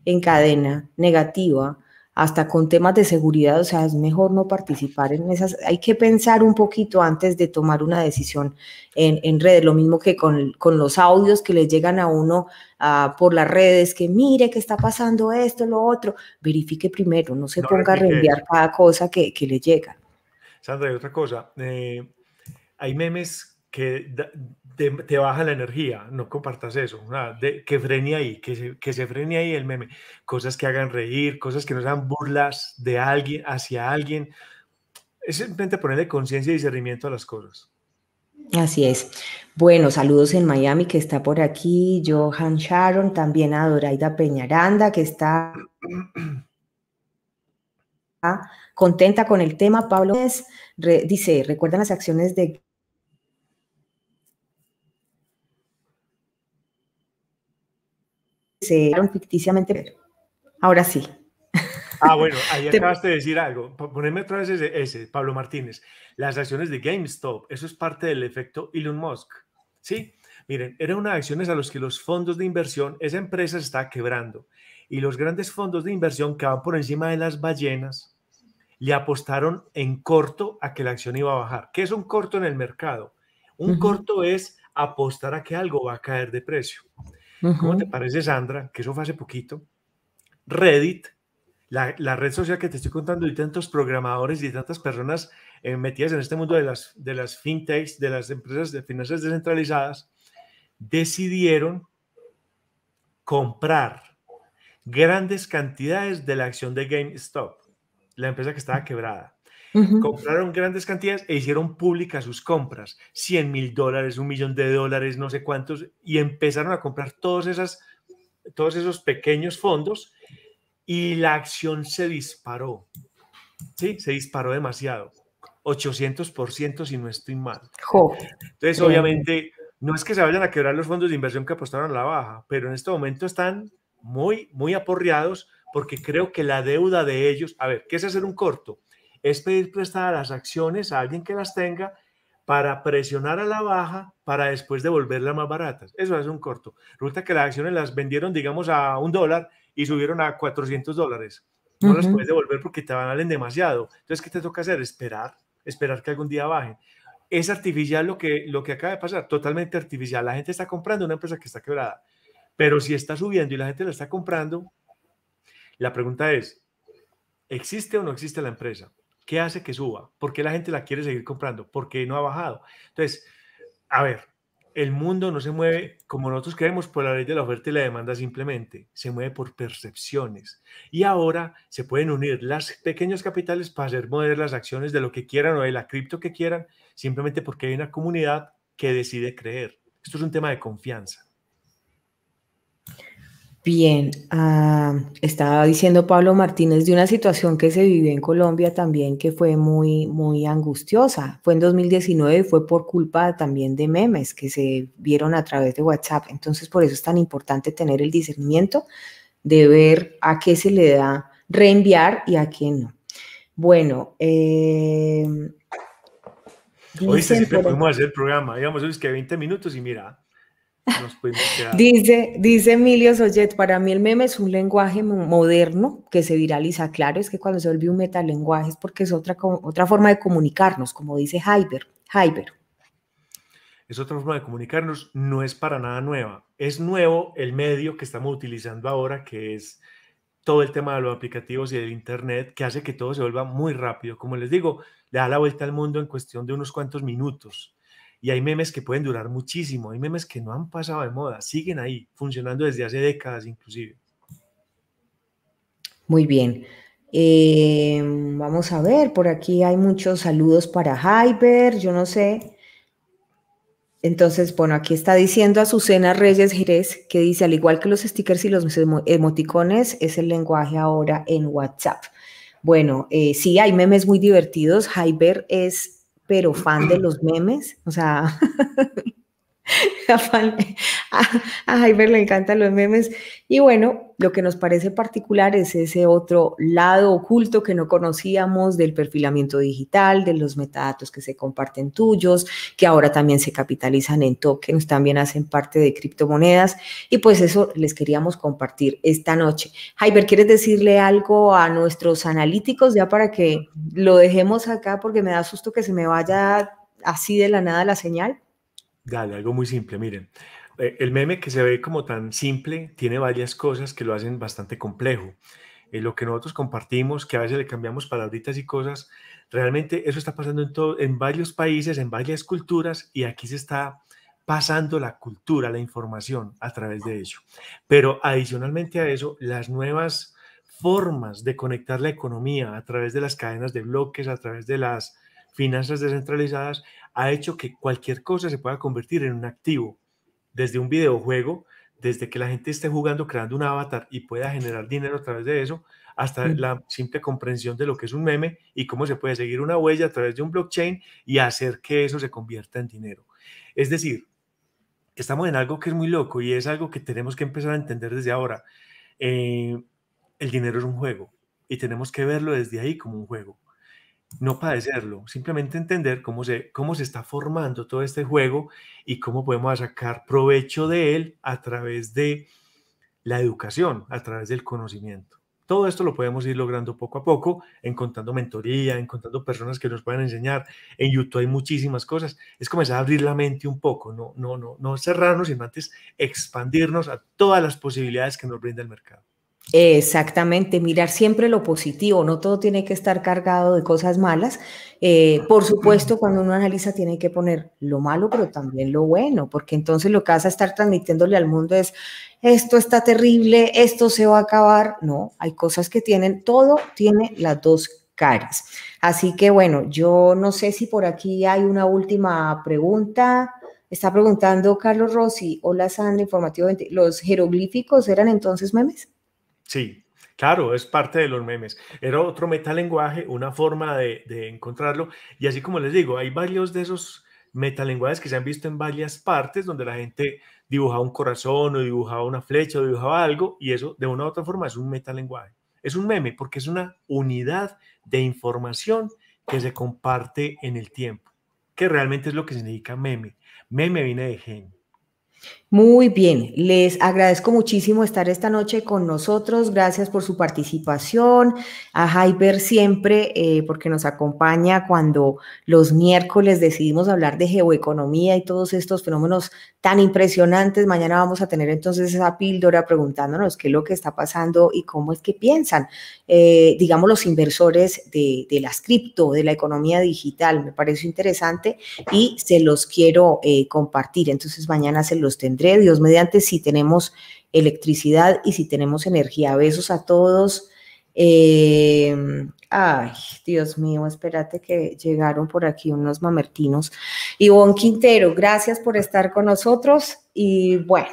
Speaker 1: en cadena negativa, hasta con temas de seguridad, o sea, es mejor no participar en esas, hay que pensar un poquito antes de tomar una decisión en, en redes, lo mismo que con, los audios que les llegan a uno ah, por las redes, que mire que está pasando esto, lo otro, verifique primero, no se ponga a reenviar cada cosa que, le llega.
Speaker 2: Sandra, y otra cosa, eh, hay memes que te, baja la energía, no compartas eso, que frene ahí, que se, que se, frene ahí el meme, cosas que hagan reír, cosas que no sean burlas de alguien, hacia alguien, es simplemente ponerle conciencia y discernimiento a las cosas. Así es.
Speaker 1: Bueno, saludos en Miami que está por aquí, Johan Sharon, también a Doraida Peñaranda que está contenta con el tema. Pablo dice, recuerdan las acciones de se crearon ficticiamente. Ahora sí.
Speaker 2: Ah, bueno, ahí acabaste de decir algo. poneme otra vez ese, Pablo Martínez. Las acciones de GameStop, eso es parte del efecto Elon Musk. Sí, miren, eran unas acciones a las que los fondos de inversión, esa empresa se está quebrando. Y los grandes fondos de inversión que van por encima de las ballenas le apostaron en corto a que la acción iba a bajar. ¿Qué es un corto en el mercado? Un corto es apostar a que algo va a caer de precio. ¿Cómo te parece, Sandra? Que eso fue hace poquito. Reddit, la, la, red social que te estoy contando, y tantos programadores y tantas personas eh, metidas en este mundo de las, de las fintechs, de las empresas de finanzas descentralizadas, decidieron comprar grandes cantidades de la acción de GameStop, la empresa que estaba quebrada. Compraron grandes cantidades e hicieron públicas sus compras, 100 mil dólares, un millón de dólares, no sé cuántos, y empezaron a comprar todos, esas, todos esos pequeños fondos y la acción se disparó. Sí, se disparó demasiado. 800% si no estoy mal. Entonces, obviamente, no es que se vayan a quebrar los fondos de inversión que apostaron a la baja, pero en este momento están muy, muy aporreados porque creo que la deuda de ellos, a ver, ¿qué es hacer un corto? es pedir prestadas las acciones a alguien que las tenga para presionar a la baja para después devolverlas más baratas. Eso es un corto. Resulta que las acciones las vendieron, digamos, a un dólar y subieron a 400 dólares. No las puedes devolver porque te valen demasiado. Entonces, ¿qué te toca hacer? Esperar, esperar que algún día bajen. Es artificial lo que, lo que acaba de pasar, totalmente artificial. La gente está comprando una empresa que está quebrada, pero si está subiendo y la gente la está comprando, la pregunta es, ¿existe o no existe la empresa? ¿Qué hace que suba? ¿Por qué la gente la quiere seguir comprando? ¿Por qué no ha bajado? Entonces, a ver, el mundo no se mueve como nosotros creemos por la ley de la oferta y la demanda simplemente, se mueve por percepciones. Y ahora se pueden unir las pequeñas capitales para hacer mover las acciones de lo que quieran o de la cripto que quieran, simplemente porque hay una comunidad que decide creer. Esto es un tema de confianza.
Speaker 1: Bien, ah, estaba diciendo Pablo Martínez de una situación que se vivió en Colombia también que fue muy, muy angustiosa. Fue en 2019 y fue por culpa también de memes que se vieron a través de WhatsApp. Entonces, por eso es tan importante tener el discernimiento de ver a qué se le da reenviar y a qué no. Bueno, eh,
Speaker 2: Oíste, siempre podemos hacer el programa, digamos, es que 20 minutos y mira, dice,
Speaker 1: dice Emilio Soyet, para mí el meme es un lenguaje moderno que se viraliza. Claro, es que cuando se vuelve un metalenguaje es porque es otra, otra forma de comunicarnos, como dice Jaiber
Speaker 2: Es otra forma de comunicarnos, no es para nada nueva. Es nuevo el medio que estamos utilizando ahora, que es todo el tema de los aplicativos y del Internet, que hace que todo se vuelva muy rápido. Como les digo, le da la vuelta al mundo en cuestión de unos cuantos minutos y hay memes que pueden durar muchísimo, hay memes que no han pasado de moda, siguen ahí, funcionando desde hace décadas inclusive.
Speaker 1: Muy bien. Em, vamos a ver, por aquí hay muchos saludos para Hyper, yo no sé. Entonces, bueno, aquí está diciendo Azucena Reyes Jerez, que dice, al igual que los stickers y los emoticones, es el lenguaje ahora en WhatsApp. Bueno, eh, sí, hay memes muy divertidos. Hyper es pero fan de los memes, o sea, A Jaiber le encantan los memes. Y bueno, lo que nos parece particular es ese otro lado oculto que no conocíamos del perfilamiento digital, de los metadatos que se comparten tuyos, que ahora también se capitalizan en tokens, también hacen parte de criptomonedas. Y pues eso les queríamos compartir esta noche. Jaiber, ¿quieres decirle algo a nuestros analíticos ya para que lo dejemos acá? Porque me da susto que se me vaya así de la nada la señal.
Speaker 2: Dale, algo muy simple, miren. Eh, el meme que se ve como tan simple tiene varias cosas que lo hacen bastante complejo. Eh, lo que nosotros compartimos, que a veces le cambiamos palabritas y cosas, realmente eso está pasando en, todo, en varios países, en varias culturas, y aquí se está pasando la cultura, la información a través de ello. Pero adicionalmente a eso, las nuevas formas de conectar la economía a través de las cadenas de bloques, a través de las finanzas descentralizadas, ha hecho que cualquier cosa se pueda convertir en un activo, desde un videojuego, desde que la gente esté jugando, creando un avatar y pueda generar dinero a través de eso, hasta mm. la simple comprensión de lo que es un meme y cómo se puede seguir una huella a través de un blockchain y hacer que eso se convierta en dinero. Es decir, estamos en algo que es muy loco y es algo que tenemos que empezar a entender desde ahora. Eh, el dinero es un juego y tenemos que verlo desde ahí como un juego no padecerlo, simplemente entender cómo se, cómo se está formando todo este juego y cómo podemos sacar provecho de él a través de la educación, a través del conocimiento. Todo esto lo podemos ir logrando poco a poco, encontrando mentoría, encontrando personas que nos puedan enseñar. En YouTube hay muchísimas cosas. Es comenzar a abrir la mente un poco, no, no, no, no cerrarnos, sino antes expandirnos a todas las posibilidades que nos brinda el mercado.
Speaker 1: Exactamente, mirar siempre lo positivo, no todo tiene que estar cargado de cosas malas. Eh, por supuesto, cuando uno analiza tiene que poner lo malo, pero también lo bueno, porque entonces lo que vas a estar transmitiéndole al mundo es, esto está terrible, esto se va a acabar. No, hay cosas que tienen, todo tiene las dos caras. Así que bueno, yo no sé si por aquí hay una última pregunta. Está preguntando Carlos Rossi, hola Sandra, informativo ¿Los jeroglíficos eran entonces memes?
Speaker 2: Sí, claro, es parte de los memes. Era otro metalenguaje, una forma de, encontrarlo. Y así como les digo, hay varios de esos metalenguajes que se han visto en varias partes donde la gente dibujaba un corazón o dibujaba una flecha o dibujaba algo y eso de una u otra forma es un metalenguaje. Es un meme porque es una unidad de información que se comparte en el tiempo, que realmente es lo que significa meme. Meme viene de genio.
Speaker 1: Muy bien, les agradezco muchísimo estar esta noche con nosotros. Gracias por su participación. A Hyper siempre, eh, porque nos acompaña cuando los miércoles decidimos hablar de geoeconomía y todos estos fenómenos tan impresionantes. Mañana vamos a tener entonces esa píldora preguntándonos qué es lo que está pasando y cómo es que piensan, eh, digamos, los inversores de, las cripto, de la economía digital. Me parece interesante y se los quiero eh, compartir. Entonces mañana se los pues, tendré, Dios mediante, si tenemos electricidad y si tenemos energía. Besos a todos. Em, ay, Dios mío, espérate que llegaron por aquí unos mamertinos. Ivonne Quintero, gracias por estar con nosotros y bueno.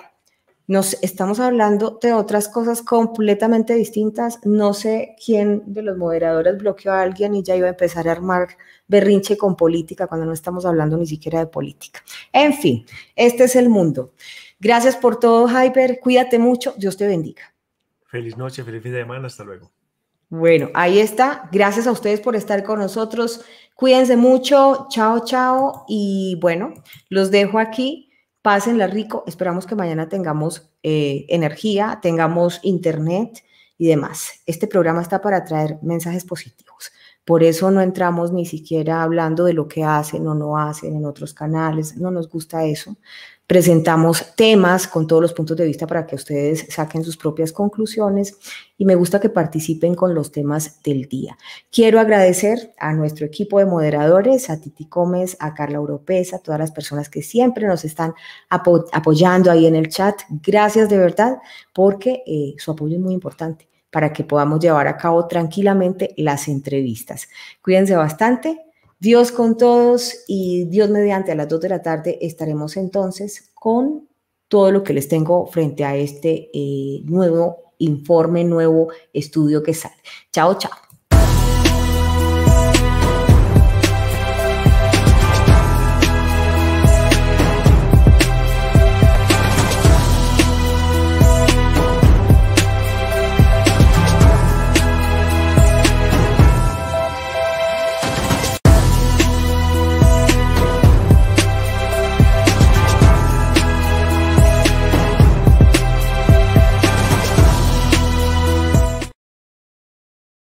Speaker 1: Nos estamos hablando de otras cosas completamente distintas. No sé quién de los moderadores bloqueó a alguien y ya iba a empezar a armar berrinche con política cuando no estamos hablando ni siquiera de política. En fin, este es el mundo. Gracias por todo, Hyper. Cuídate mucho. Dios te bendiga.
Speaker 2: Feliz noche, feliz fin de semana. Hasta luego.
Speaker 1: Bueno, ahí está. Gracias a ustedes por estar con nosotros. Cuídense mucho. Chao, chao. Y bueno, los dejo aquí Pásenla rico. Esperamos que mañana tengamos eh, energía, tengamos internet y demás. Este programa está para traer mensajes positivos. Por eso no entramos ni siquiera hablando de lo que hacen o no hacen en otros canales. No nos gusta eso presentamos temas con todos los puntos de vista para que ustedes saquen sus propias conclusiones y me gusta que participen con los temas del día. Quiero agradecer a nuestro equipo de moderadores, a Titi Gómez, a Carla Europeza, a todas las personas que siempre nos están apoyando ahí en el chat. Gracias de verdad porque eh, su apoyo es muy importante para que podamos llevar a cabo tranquilamente las entrevistas. Cuídense bastante. Dios con todos y Dios mediante a las 2 de la tarde estaremos entonces con todo lo que les tengo frente a este eh, nuevo informe, nuevo estudio que sale. Chao, chao.